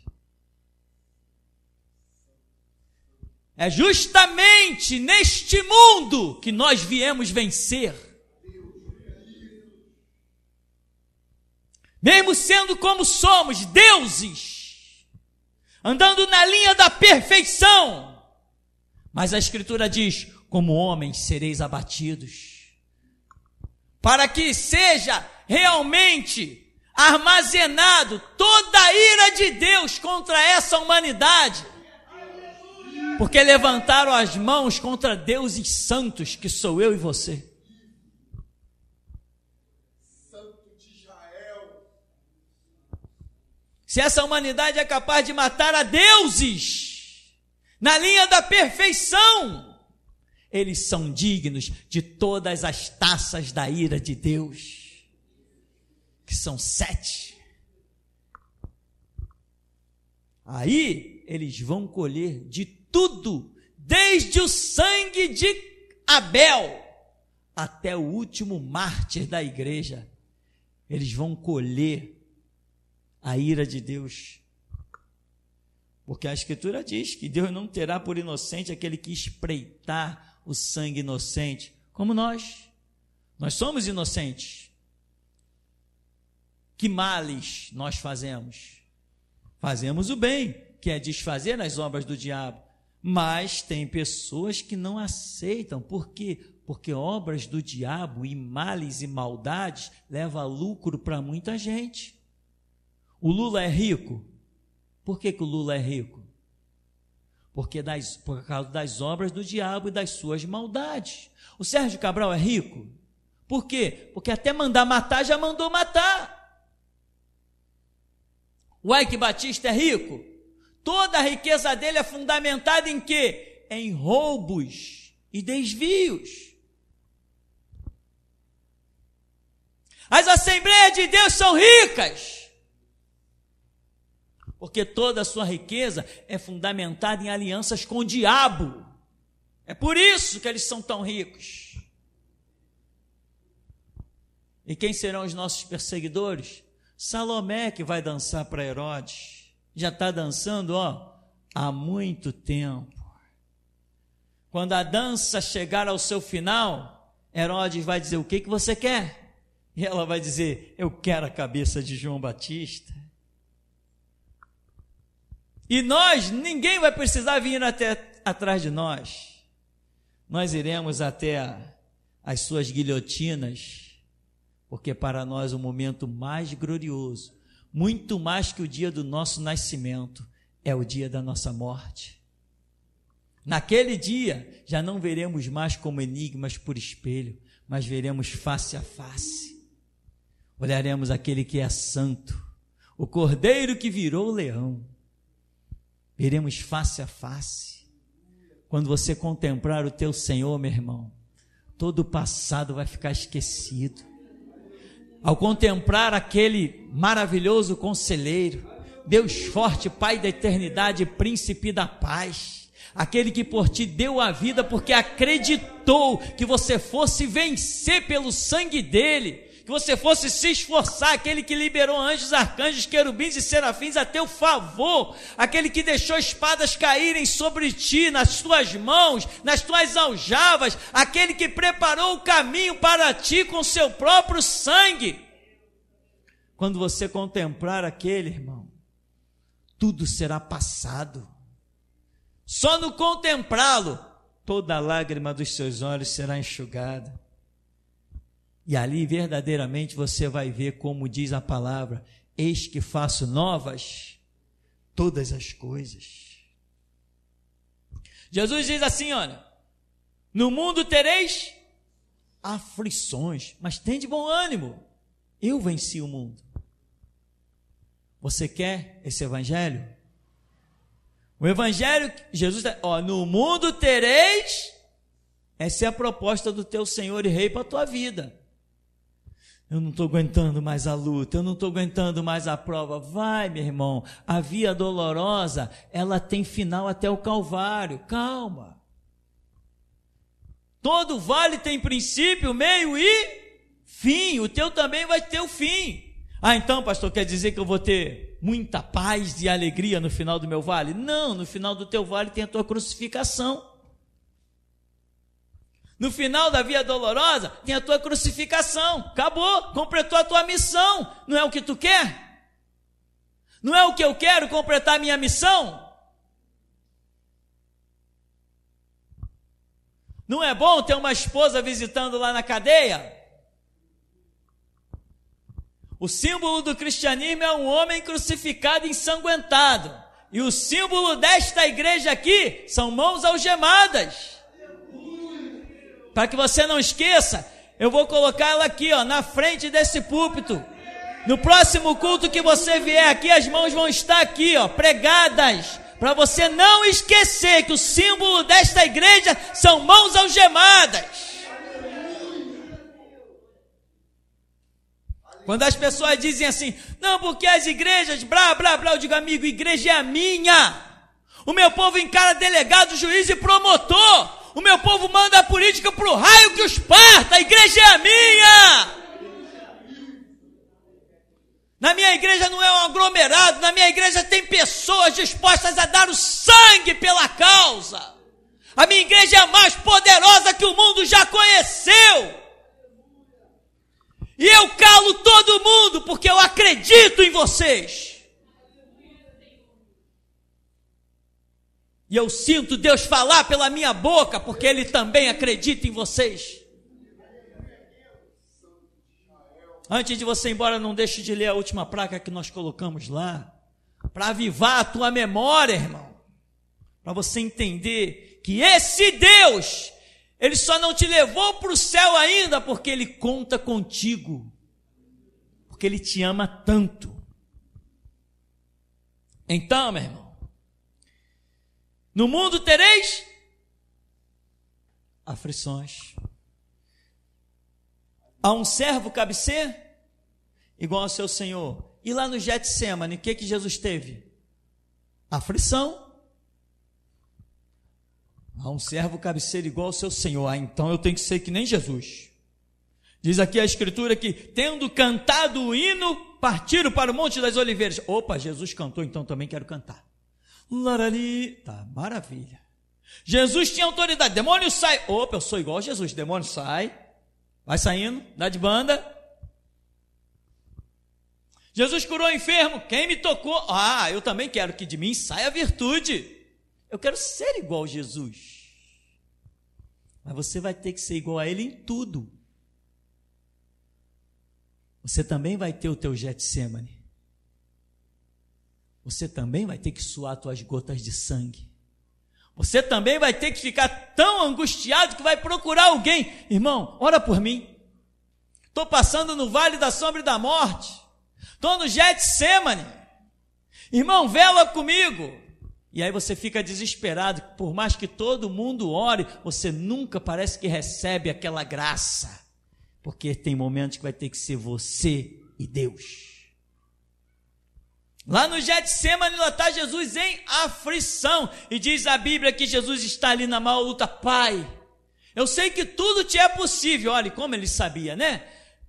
É justamente neste mundo que nós viemos vencer. Mesmo sendo como somos, deuses, andando na linha da perfeição. Mas a Escritura diz: como homens sereis abatidos, para que seja realmente armazenado toda a ira de Deus contra essa humanidade. Porque levantaram as mãos contra deuses santos, que sou eu e você. se essa humanidade é capaz de matar a deuses na linha da perfeição, eles são dignos de todas as taças da ira de Deus, que são sete. Aí eles vão colher de tudo, desde o sangue de Abel até o último mártir da igreja. Eles vão colher a ira de Deus. Porque a Escritura diz que Deus não terá por inocente aquele que espreitar o sangue inocente, como nós. Nós somos inocentes. Que males nós fazemos? Fazemos o bem, que é desfazer as obras do diabo. Mas tem pessoas que não aceitam. Por quê? Porque obras do diabo e males e maldades levam a lucro para muita gente. O Lula é rico. Por que, que o Lula é rico? Porque das, por causa das obras do diabo e das suas maldades. O Sérgio Cabral é rico. Por quê? Porque até mandar matar já mandou matar. O Ike Batista é rico. Toda a riqueza dele é fundamentada em quê? Em roubos e desvios. As Assembleias de Deus são ricas porque toda a sua riqueza é fundamentada em alianças com o diabo. É por isso que eles são tão ricos. E quem serão os nossos perseguidores? Salomé que vai dançar para Herodes. Já está dançando, ó, há muito tempo. Quando a dança chegar ao seu final, Herodes vai dizer: O que, que você quer? E ela vai dizer: Eu quero a cabeça de João Batista. E nós, ninguém vai precisar vir até atrás de nós. Nós iremos até as suas guilhotinas, porque para nós o momento mais glorioso, muito mais que o dia do nosso nascimento, é o dia da nossa morte. Naquele dia já não veremos mais como enigmas por espelho, mas veremos face a face. Olharemos aquele que é santo, o cordeiro que virou leão Veremos face a face. Quando você contemplar o teu Senhor, meu irmão, todo o passado vai ficar esquecido. Ao contemplar aquele maravilhoso conselheiro, Deus forte, Pai da eternidade, príncipe da paz, aquele que por ti deu a vida porque acreditou que você fosse vencer pelo sangue dele, que você fosse se esforçar, aquele que liberou anjos, arcanjos, querubins e serafins a teu favor, aquele que deixou espadas caírem sobre ti, nas tuas mãos, nas tuas aljavas, aquele que preparou o caminho para ti com seu próprio sangue. Quando você contemplar aquele, irmão, tudo será passado. Só no contemplá-lo, toda lágrima dos seus olhos será enxugada e ali verdadeiramente você vai ver como diz a palavra: Eis que faço novas todas as coisas. Jesus diz assim: Olha, no mundo tereis aflições, mas tem de bom ânimo. Eu venci o mundo. Você quer esse evangelho? O evangelho, Jesus, tá, ó, no mundo tereis, essa é a proposta do teu Senhor e Rei para a tua vida. Eu não estou aguentando mais a luta, eu não estou aguentando mais a prova. Vai, meu irmão, a via dolorosa, ela tem final até o Calvário. Calma. Todo vale tem princípio, meio e fim. O teu também vai ter o fim. Ah, então, pastor, quer dizer que eu vou ter muita paz e alegria no final do meu vale? Não, no final do teu vale tem a tua crucificação. No final da via dolorosa, tem a tua crucificação. Acabou, completou a tua missão. Não é o que tu quer? Não é o que eu quero completar a minha missão? Não é bom ter uma esposa visitando lá na cadeia? O símbolo do cristianismo é um homem crucificado e ensanguentado. E o símbolo desta igreja aqui são mãos algemadas para que você não esqueça, eu vou colocar ela aqui, ó, na frente desse púlpito. No próximo culto que você vier aqui, as mãos vão estar aqui, ó, pregadas, para você não esquecer que o símbolo desta igreja são mãos algemadas. Quando as pessoas dizem assim, não, porque as igrejas, blá, blá, blá, eu digo, amigo, igreja é a minha. O meu povo encara delegado, juiz e promotor. O meu povo manda a política para o raio que os parta. A igreja é minha. Na minha igreja não é um aglomerado, na minha igreja tem pessoas dispostas a dar o sangue pela causa. A minha igreja é mais poderosa que o mundo já conheceu. E eu calo todo mundo porque eu acredito em vocês. E eu sinto Deus falar pela minha boca, porque Ele também acredita em vocês. Antes de você ir embora, não deixe de ler a última placa que nós colocamos lá, para avivar a tua memória, irmão. Para você entender que esse Deus, Ele só não te levou para o céu ainda, porque Ele conta contigo. Porque Ele te ama tanto. Então, meu irmão, no mundo tereis aflições. A um servo cabe ser igual ao seu senhor. E lá no Getsemane, o que que Jesus teve? Aflição. A um servo cabe ser igual ao seu senhor. Ah, então eu tenho que ser que nem Jesus. Diz aqui a escritura que, tendo cantado o hino, partiram para o Monte das Oliveiras. Opa, Jesus cantou, então também quero cantar. Larali, tá maravilha. Jesus tinha autoridade. Demônio sai. Opa, eu sou igual a Jesus. Demônio sai. Vai saindo, dá de banda. Jesus curou o enfermo. Quem me tocou? Ah, eu também quero que de mim saia a virtude. Eu quero ser igual a Jesus. Mas você vai ter que ser igual a ele em tudo. Você também vai ter o teu Getsemane você também vai ter que suar suas gotas de sangue. Você também vai ter que ficar tão angustiado que vai procurar alguém. Irmão, ora por mim. Estou passando no vale da sombra e da morte. Estou no Getsemane. Irmão, vela comigo. E aí você fica desesperado, por mais que todo mundo ore, você nunca parece que recebe aquela graça. Porque tem momentos que vai ter que ser você e Deus. Lá no Getsemane lá está Jesus em aflição. E diz a Bíblia que Jesus está ali na maior luta. Pai, eu sei que tudo te é possível. Olha, como ele sabia, né?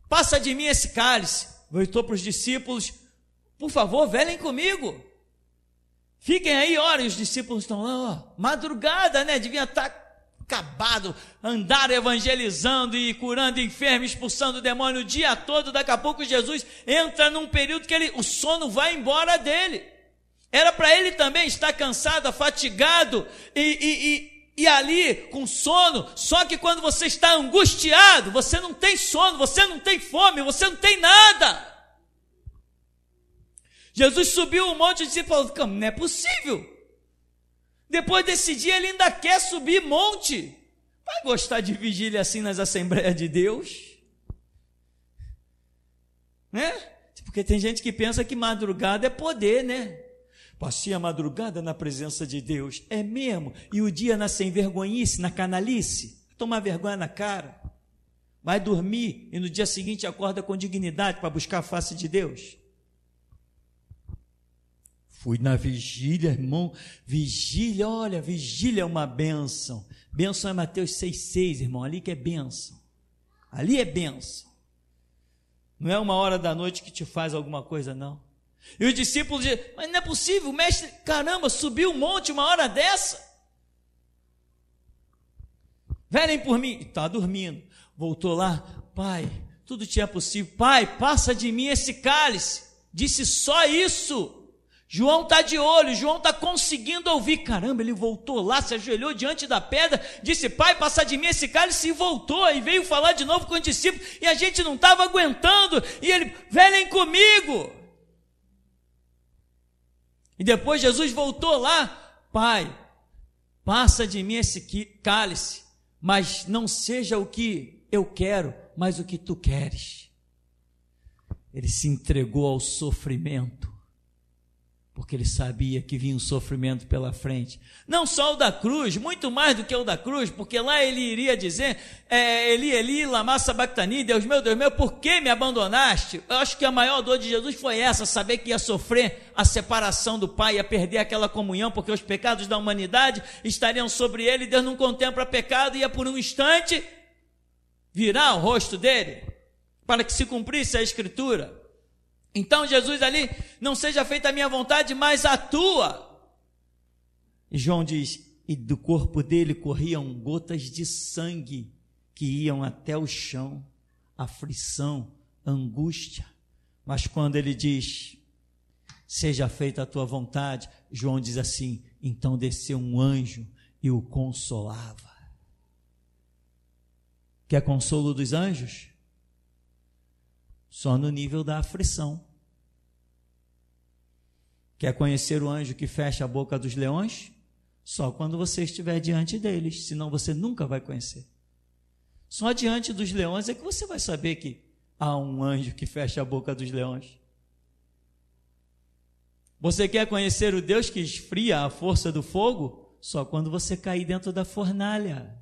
Passa de mim esse cálice. Voltou para os discípulos. Por favor, velem comigo. Fiquem aí, olha, os discípulos estão lá, ó, madrugada, né? Devia estar tá acabado, andaram evangelizando e curando enfermos, expulsando o demônio o dia todo. Daqui a pouco Jesus entra num período que ele, o sono vai embora dele. Era para ele também estar cansado, fatigado e, e, e, e ali com sono. Só que quando você está angustiado, você não tem sono, você não tem fome, você não tem nada. Jesus subiu o um monte e disse: Não é possível. Depois desse dia ele ainda quer subir monte. Vai gostar de vigília assim nas Assembleias de Deus? Né? Porque tem gente que pensa que madrugada é poder, né? Passei a madrugada na presença de Deus. É mesmo. E o dia na sem vergonhice, na canalice. Tomar vergonha na cara. Vai dormir e no dia seguinte acorda com dignidade para buscar a face de Deus fui na vigília, irmão. Vigília, olha, vigília é uma benção. Benção é Mateus 6,6, irmão. Ali que é benção. Ali é benção. Não é uma hora da noite que te faz alguma coisa, não. E os discípulos dizem: Mas não é possível, mestre, caramba, subiu um monte uma hora dessa. Velhem por mim. Está dormindo. Voltou lá, pai, tudo te é possível. Pai, passa de mim esse cálice. Disse só isso. João está de olho, João está conseguindo ouvir. Caramba, ele voltou lá, se ajoelhou diante da pedra, disse: Pai, passa de mim esse cálice, se voltou e veio falar de novo com os discípulos, e a gente não estava aguentando, e ele, velhem comigo. E depois Jesus voltou lá, Pai, passa de mim esse cálice, mas não seja o que eu quero, mas o que tu queres. Ele se entregou ao sofrimento porque ele sabia que vinha um sofrimento pela frente. Não só o da cruz, muito mais do que o da cruz, porque lá ele iria dizer: é, Eli, Eli, lama sabactani, Deus meu, Deus meu, por que me abandonaste? Eu acho que a maior dor de Jesus foi essa, saber que ia sofrer a separação do Pai, ia perder aquela comunhão, porque os pecados da humanidade estariam sobre ele, Deus não contempla pecado, ia é por um instante virar o rosto dele, para que se cumprisse a Escritura. Então Jesus ali, não seja feita a minha vontade, mas a tua. E João diz: e do corpo dele corriam gotas de sangue que iam até o chão, aflição, angústia. Mas quando ele diz: seja feita a tua vontade, João diz assim: então desceu um anjo e o consolava. Quer consolo dos anjos? Só no nível da aflição. Quer conhecer o anjo que fecha a boca dos leões? Só quando você estiver diante deles, senão você nunca vai conhecer. Só diante dos leões é que você vai saber que há um anjo que fecha a boca dos leões. Você quer conhecer o Deus que esfria a força do fogo? Só quando você cair dentro da fornalha.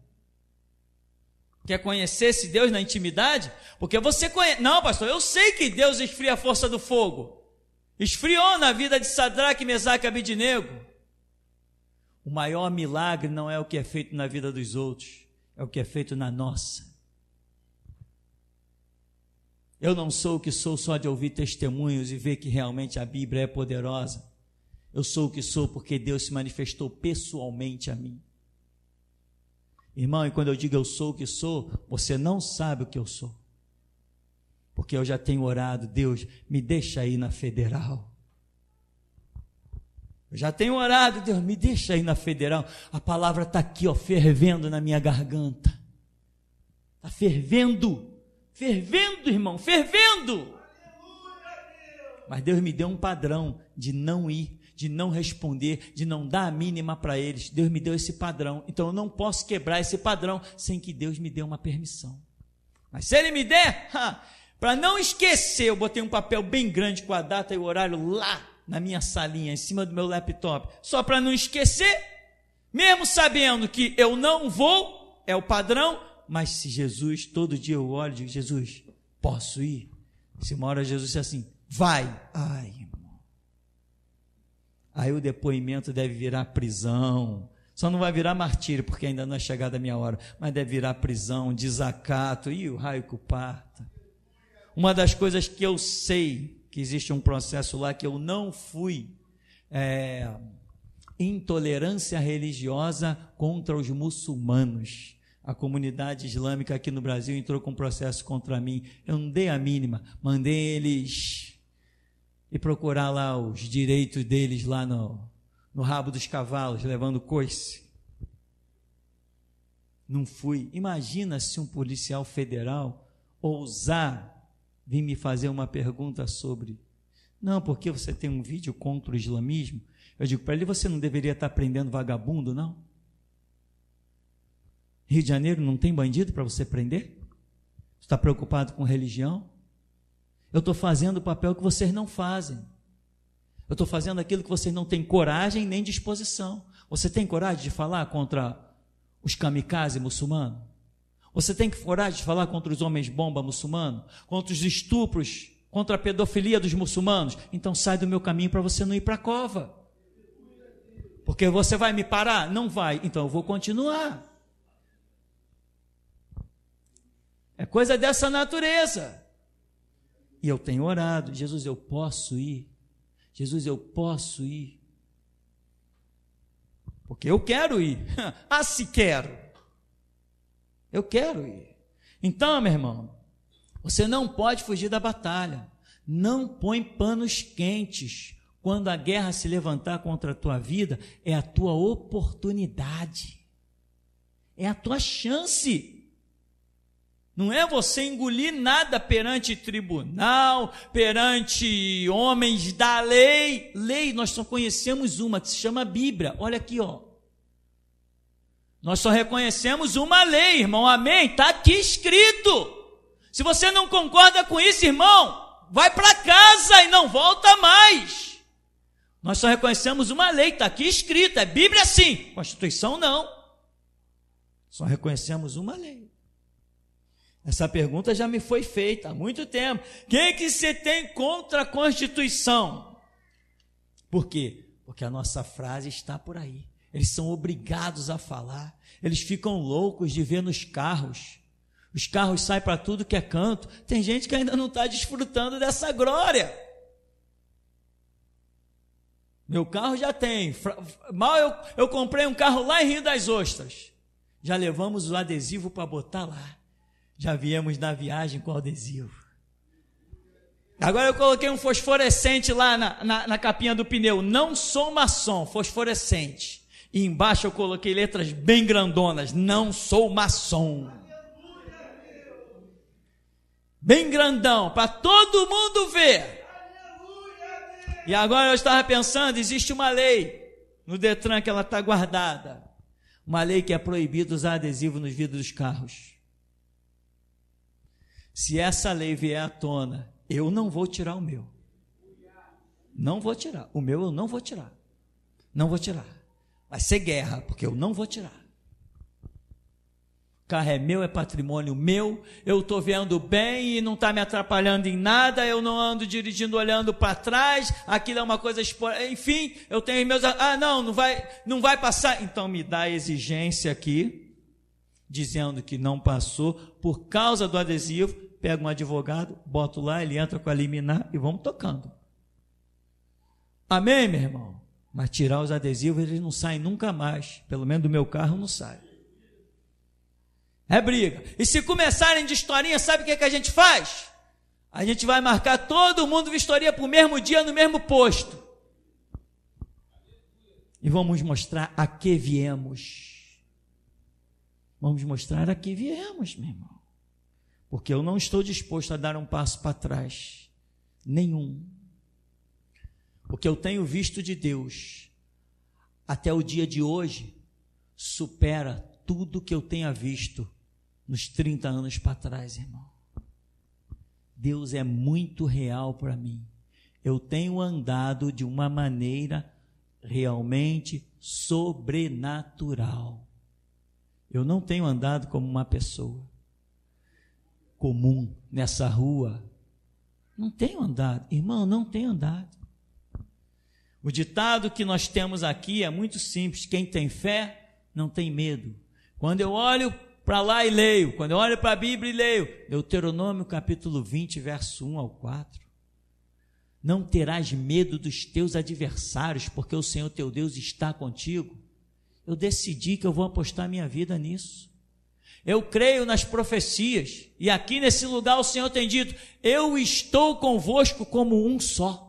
Quer conhecer esse Deus na intimidade? Porque você conhece. Não, pastor, eu sei que Deus esfria a força do fogo. Esfriou na vida de Sadraque, Mesaque e Abidinego. O maior milagre não é o que é feito na vida dos outros, é o que é feito na nossa. Eu não sou o que sou só de ouvir testemunhos e ver que realmente a Bíblia é poderosa. Eu sou o que sou porque Deus se manifestou pessoalmente a mim. Irmão, e quando eu digo eu sou o que sou, você não sabe o que eu sou porque eu já tenho orado, Deus, me deixa aí na federal. Eu já tenho orado, Deus, me deixa aí na federal. A palavra está aqui, ó, fervendo na minha garganta. Está fervendo, fervendo, irmão, fervendo. Mas Deus me deu um padrão de não ir, de não responder, de não dar a mínima para eles. Deus me deu esse padrão. Então eu não posso quebrar esse padrão sem que Deus me dê uma permissão. Mas se Ele me der, ha, para não esquecer, eu botei um papel bem grande com a data e o horário lá na minha salinha, em cima do meu laptop. Só para não esquecer, mesmo sabendo que eu não vou, é o padrão, mas se Jesus, todo dia eu olho e digo, Jesus, posso ir? Se uma hora Jesus disse assim, vai, ai, irmão. Aí o depoimento deve virar prisão. Só não vai virar martírio, porque ainda não é chegada a minha hora, mas deve virar prisão, desacato, e o raio que parta. Uma das coisas que eu sei que existe um processo lá que eu não fui é, intolerância religiosa contra os muçulmanos. A comunidade islâmica aqui no Brasil entrou com um processo contra mim. Eu não dei a mínima, mandei eles e procurar lá os direitos deles lá no, no rabo dos cavalos, levando coice. Não fui. Imagina se um policial federal ousar vir me fazer uma pergunta sobre. Não, porque você tem um vídeo contra o islamismo. Eu digo para ele: você não deveria estar tá prendendo vagabundo, não? Rio de Janeiro não tem bandido para você prender? Está preocupado com religião? Eu estou fazendo o papel que vocês não fazem. Eu estou fazendo aquilo que vocês não têm coragem nem disposição. Você tem coragem de falar contra os kamikazes muçulmanos? Você tem que coragem de falar contra os homens bomba muçulmanos, contra os estupros, contra a pedofilia dos muçulmanos. Então sai do meu caminho para você não ir para a cova. Porque você vai me parar? Não vai. Então eu vou continuar. É coisa dessa natureza. E eu tenho orado. Jesus, eu posso ir. Jesus, eu posso ir. Porque eu quero ir. ah, se quero. Eu quero ir. Então, meu irmão, você não pode fugir da batalha. Não põe panos quentes. Quando a guerra se levantar contra a tua vida, é a tua oportunidade. É a tua chance. Não é você engolir nada perante tribunal, perante homens da lei. Lei, nós só conhecemos uma que se chama Bíblia. Olha aqui, ó. Nós só reconhecemos uma lei, irmão. Amém? Está aqui escrito. Se você não concorda com isso, irmão, vai para casa e não volta mais. Nós só reconhecemos uma lei, está aqui escrita. É Bíblia sim, Constituição não. Só reconhecemos uma lei. Essa pergunta já me foi feita há muito tempo. Quem que você tem contra a Constituição? Por quê? Porque a nossa frase está por aí. Eles são obrigados a falar. Eles ficam loucos de ver nos carros. Os carros saem para tudo que é canto. Tem gente que ainda não está desfrutando dessa glória. Meu carro já tem. Mal eu, eu comprei um carro lá em Rio das Ostras. Já levamos o adesivo para botar lá. Já viemos na viagem com o adesivo. Agora eu coloquei um fosforescente lá na, na, na capinha do pneu. Não sou maçom, fosforescente. E embaixo eu coloquei letras bem grandonas: Não sou maçom. Bem grandão, para todo mundo ver. E agora eu estava pensando: existe uma lei no Detran que ela está guardada. Uma lei que é proibido usar adesivo nos vidros dos carros. Se essa lei vier à tona, eu não vou tirar o meu. Não vou tirar. O meu eu não vou tirar. Não vou tirar. Vai ser guerra, porque eu não vou tirar. O carro é meu, é patrimônio meu, eu estou vendo bem e não está me atrapalhando em nada, eu não ando dirigindo olhando para trás, aquilo é uma coisa, enfim, eu tenho meus, ah não, não vai, não vai passar, então me dá a exigência aqui, dizendo que não passou, por causa do adesivo, pego um advogado, boto lá, ele entra com a liminar e vamos tocando. Amém, meu irmão? Mas tirar os adesivos, eles não saem nunca mais. Pelo menos do meu carro não sai. É briga. E se começarem de historinha, sabe o que, é que a gente faz? A gente vai marcar todo mundo vistoria para o mesmo dia, no mesmo posto. E vamos mostrar a que viemos. Vamos mostrar a que viemos, meu irmão. Porque eu não estou disposto a dar um passo para trás. Nenhum. O que eu tenho visto de Deus até o dia de hoje supera tudo que eu tenha visto nos 30 anos para trás, irmão. Deus é muito real para mim. Eu tenho andado de uma maneira realmente sobrenatural. Eu não tenho andado como uma pessoa comum nessa rua. Não tenho andado. Irmão, não tenho andado. O ditado que nós temos aqui é muito simples: quem tem fé não tem medo. Quando eu olho para lá e leio, quando eu olho para a Bíblia e leio, Deuteronômio capítulo 20, verso 1 ao 4. Não terás medo dos teus adversários, porque o Senhor teu Deus está contigo. Eu decidi que eu vou apostar minha vida nisso. Eu creio nas profecias, e aqui nesse lugar o Senhor tem dito: Eu estou convosco como um só.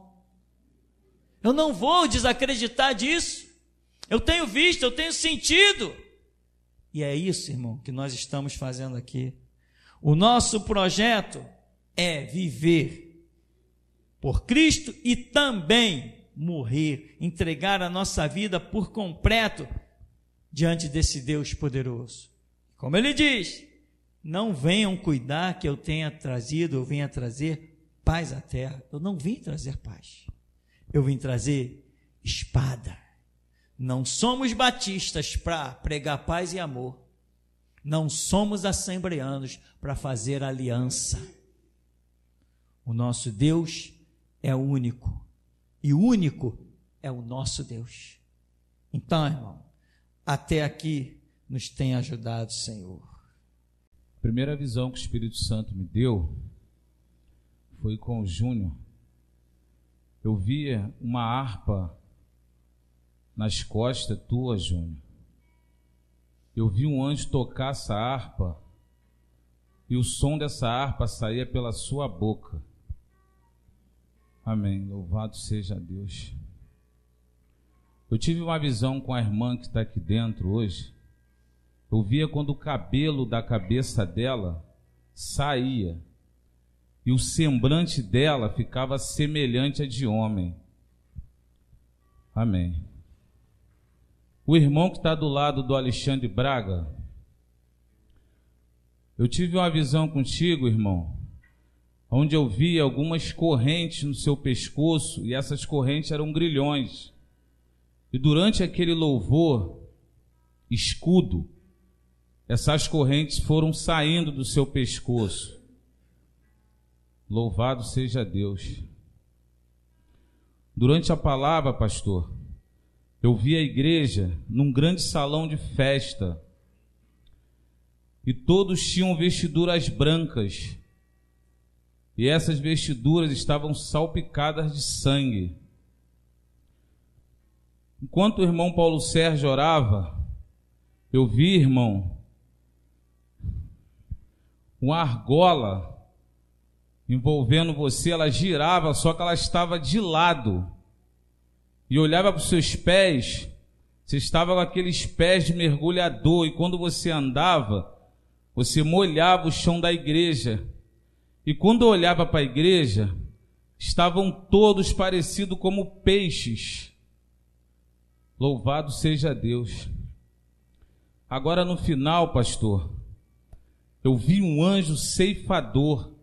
Eu não vou desacreditar disso. Eu tenho visto, eu tenho sentido. E é isso, irmão, que nós estamos fazendo aqui. O nosso projeto é viver por Cristo e também morrer, entregar a nossa vida por completo diante desse Deus poderoso. Como ele diz, não venham cuidar que eu tenha trazido, eu venha trazer paz à terra. Eu não vim trazer paz eu vim trazer espada. Não somos batistas para pregar paz e amor. Não somos assembleanos para fazer aliança. O nosso Deus é único. E único é o nosso Deus. Então, irmão, até aqui nos tem ajudado, Senhor. A primeira visão que o Espírito Santo me deu foi com o Júnior eu via uma harpa nas costas tuas, Júnior. Eu vi um anjo tocar essa harpa e o som dessa harpa saía pela sua boca. Amém. Louvado seja Deus. Eu tive uma visão com a irmã que está aqui dentro hoje. Eu via quando o cabelo da cabeça dela saía e o semblante dela ficava semelhante a de homem. Amém. O irmão que está do lado do Alexandre Braga, eu tive uma visão contigo, irmão, onde eu vi algumas correntes no seu pescoço e essas correntes eram grilhões. E durante aquele louvor, escudo, essas correntes foram saindo do seu pescoço. Louvado seja Deus. Durante a palavra, pastor, eu vi a igreja num grande salão de festa. E todos tinham vestiduras brancas. E essas vestiduras estavam salpicadas de sangue. Enquanto o irmão Paulo Sérgio orava, eu vi, irmão, uma argola envolvendo você, ela girava, só que ela estava de lado. E olhava para os seus pés, você estava com aqueles pés de mergulhador, e quando você andava, você molhava o chão da igreja. E quando olhava para a igreja, estavam todos parecidos como peixes. Louvado seja Deus. Agora no final, pastor, eu vi um anjo ceifador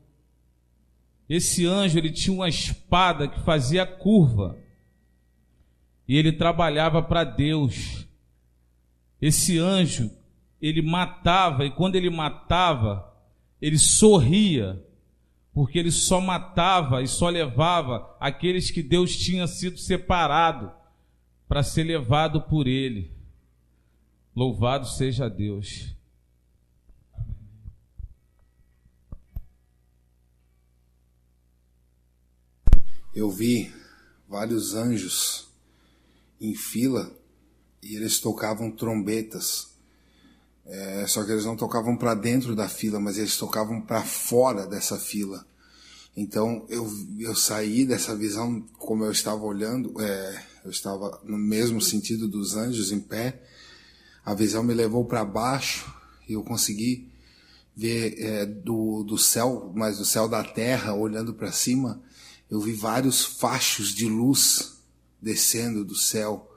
esse anjo ele tinha uma espada que fazia curva e ele trabalhava para Deus. Esse anjo ele matava e quando ele matava ele sorria porque ele só matava e só levava aqueles que Deus tinha sido separado para ser levado por ele. Louvado seja Deus. eu vi vários anjos em fila e eles tocavam trombetas. É, só que eles não tocavam para dentro da fila, mas eles tocavam para fora dessa fila. Então eu, eu saí dessa visão como eu estava olhando, é, eu estava no mesmo sentido dos anjos em pé. A visão me levou para baixo e eu consegui ver é, do, do céu, mas do céu da terra, olhando para cima, eu vi vários fachos de luz descendo do céu.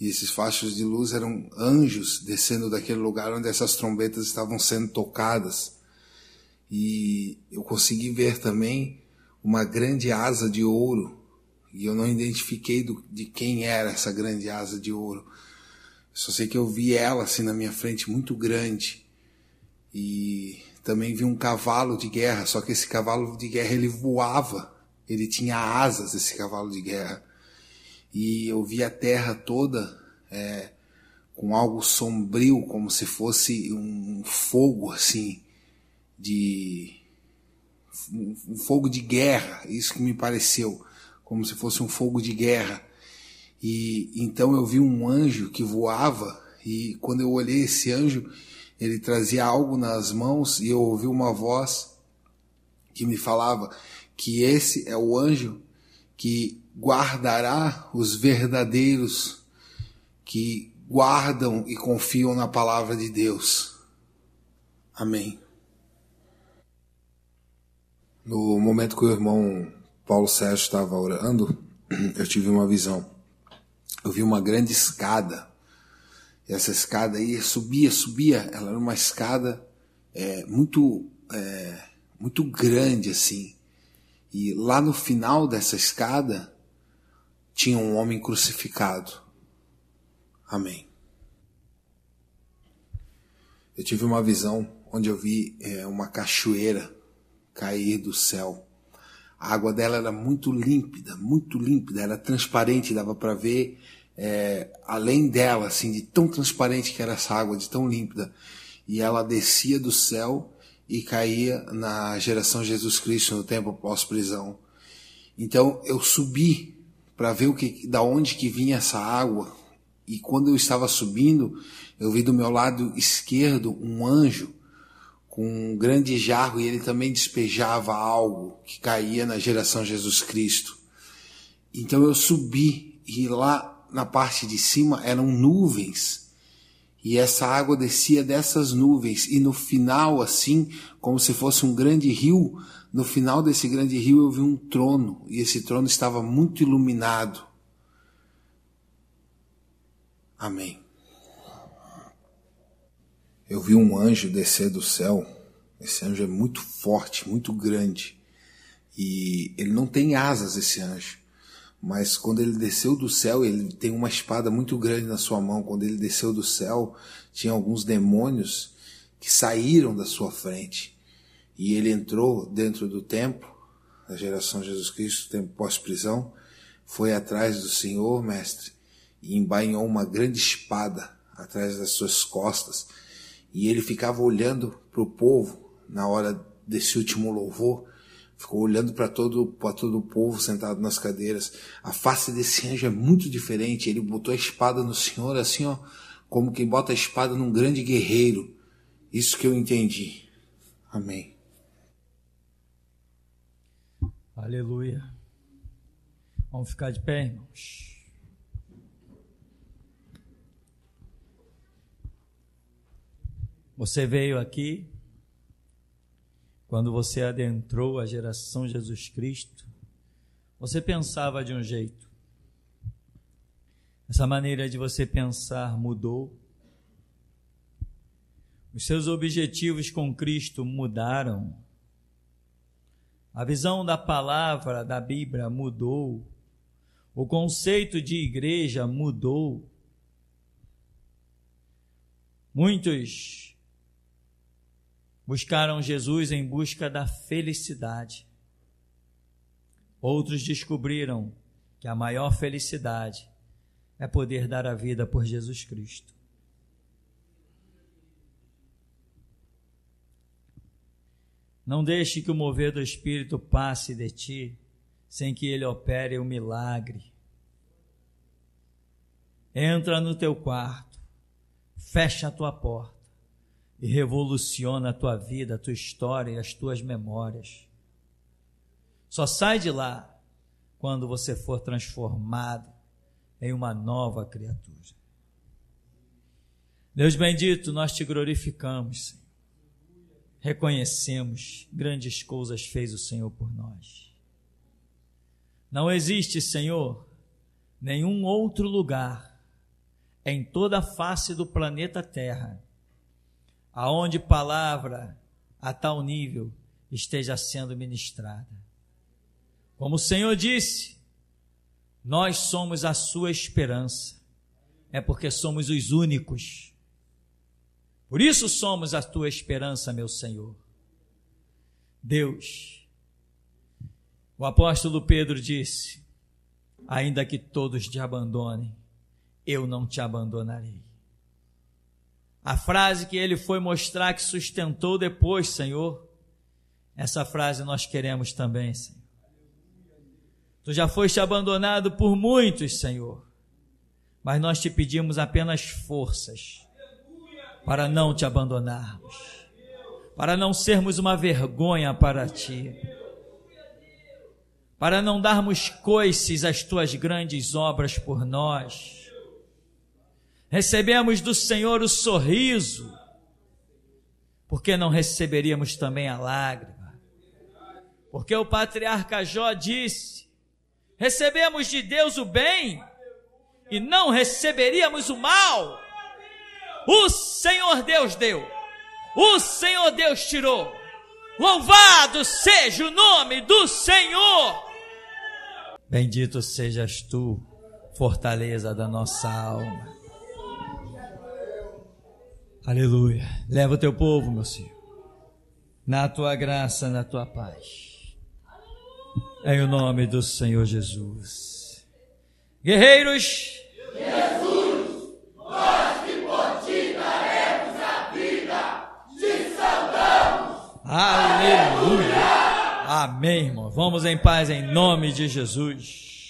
E esses fachos de luz eram anjos descendo daquele lugar onde essas trombetas estavam sendo tocadas. E eu consegui ver também uma grande asa de ouro. E eu não identifiquei do, de quem era essa grande asa de ouro. Só sei que eu vi ela assim na minha frente, muito grande. E também vi um cavalo de guerra, só que esse cavalo de guerra ele voava ele tinha asas, esse cavalo de guerra. E eu vi a terra toda é, com algo sombrio, como se fosse um fogo assim, de. um fogo de guerra, isso que me pareceu, como se fosse um fogo de guerra. E então eu vi um anjo que voava, e quando eu olhei esse anjo, ele trazia algo nas mãos e eu ouvi uma voz que me falava: que esse é o anjo que guardará os verdadeiros que guardam e confiam na palavra de Deus. Amém. No momento que o irmão Paulo Sérgio estava orando, eu tive uma visão. Eu vi uma grande escada. E essa escada aí subia, subia. Ela era uma escada é, muito, é, muito grande assim. E lá no final dessa escada tinha um homem crucificado. Amém. Eu tive uma visão onde eu vi é, uma cachoeira cair do céu. A água dela era muito límpida, muito límpida, era transparente, dava para ver é, além dela, assim, de tão transparente que era essa água, de tão límpida. E ela descia do céu e caía na geração Jesus Cristo no tempo pós-prisão. Então eu subi para ver o que, da onde que vinha essa água. E quando eu estava subindo, eu vi do meu lado esquerdo um anjo com um grande jarro e ele também despejava algo que caía na geração Jesus Cristo. Então eu subi e lá na parte de cima eram nuvens e essa água descia dessas nuvens, e no final, assim, como se fosse um grande rio, no final desse grande rio eu vi um trono, e esse trono estava muito iluminado. Amém. Eu vi um anjo descer do céu. Esse anjo é muito forte, muito grande. E ele não tem asas, esse anjo. Mas quando ele desceu do céu, ele tem uma espada muito grande na sua mão. Quando ele desceu do céu, tinha alguns demônios que saíram da sua frente. E ele entrou dentro do templo, da geração Jesus Cristo, tempo pós-prisão, foi atrás do Senhor, mestre, e embainhou uma grande espada atrás das suas costas. E ele ficava olhando para o povo na hora desse último louvor ficou olhando para todo, para todo o povo sentado nas cadeiras. A face desse anjo é muito diferente. Ele botou a espada no Senhor, assim, ó, como quem bota a espada num grande guerreiro. Isso que eu entendi. Amém. Aleluia. Vamos ficar de pé, irmãos. Você veio aqui quando você adentrou a geração Jesus Cristo, você pensava de um jeito. Essa maneira de você pensar mudou. Os seus objetivos com Cristo mudaram. A visão da palavra da Bíblia mudou. O conceito de igreja mudou. Muitos buscaram Jesus em busca da felicidade. Outros descobriram que a maior felicidade é poder dar a vida por Jesus Cristo. Não deixe que o mover do Espírito passe de ti sem que ele opere o um milagre. Entra no teu quarto, fecha a tua porta e revoluciona a tua vida, a tua história e as tuas memórias. Só sai de lá quando você for transformado em uma nova criatura. Deus bendito, nós te glorificamos, Senhor. Reconhecemos grandes coisas fez o Senhor por nós. Não existe, Senhor, nenhum outro lugar em toda a face do planeta Terra aonde palavra a tal nível esteja sendo ministrada. Como o Senhor disse, nós somos a sua esperança, é porque somos os únicos. Por isso somos a tua esperança, meu Senhor. Deus, o apóstolo Pedro disse: ainda que todos te abandonem, eu não te abandonarei. A frase que ele foi mostrar que sustentou depois, Senhor, essa frase nós queremos também, Senhor. Tu já foste abandonado por muitos, Senhor, mas nós te pedimos apenas forças para não te abandonarmos, para não sermos uma vergonha para ti, para não darmos coices às tuas grandes obras por nós recebemos do Senhor o sorriso, porque não receberíamos também a lágrima? Porque o patriarca Jó disse: recebemos de Deus o bem e não receberíamos o mal. O Senhor Deus deu, o Senhor Deus tirou. Louvado seja o nome do Senhor. Bendito sejas tu, fortaleza da nossa alma. Aleluia. Leva o teu povo, meu Senhor, na tua graça, na tua paz. É em o nome do Senhor Jesus. Guerreiros, Jesus, nós que por ti daremos a vida, te saudamos. Aleluia. Aleluia. Amém, irmão. Vamos em paz em nome de Jesus.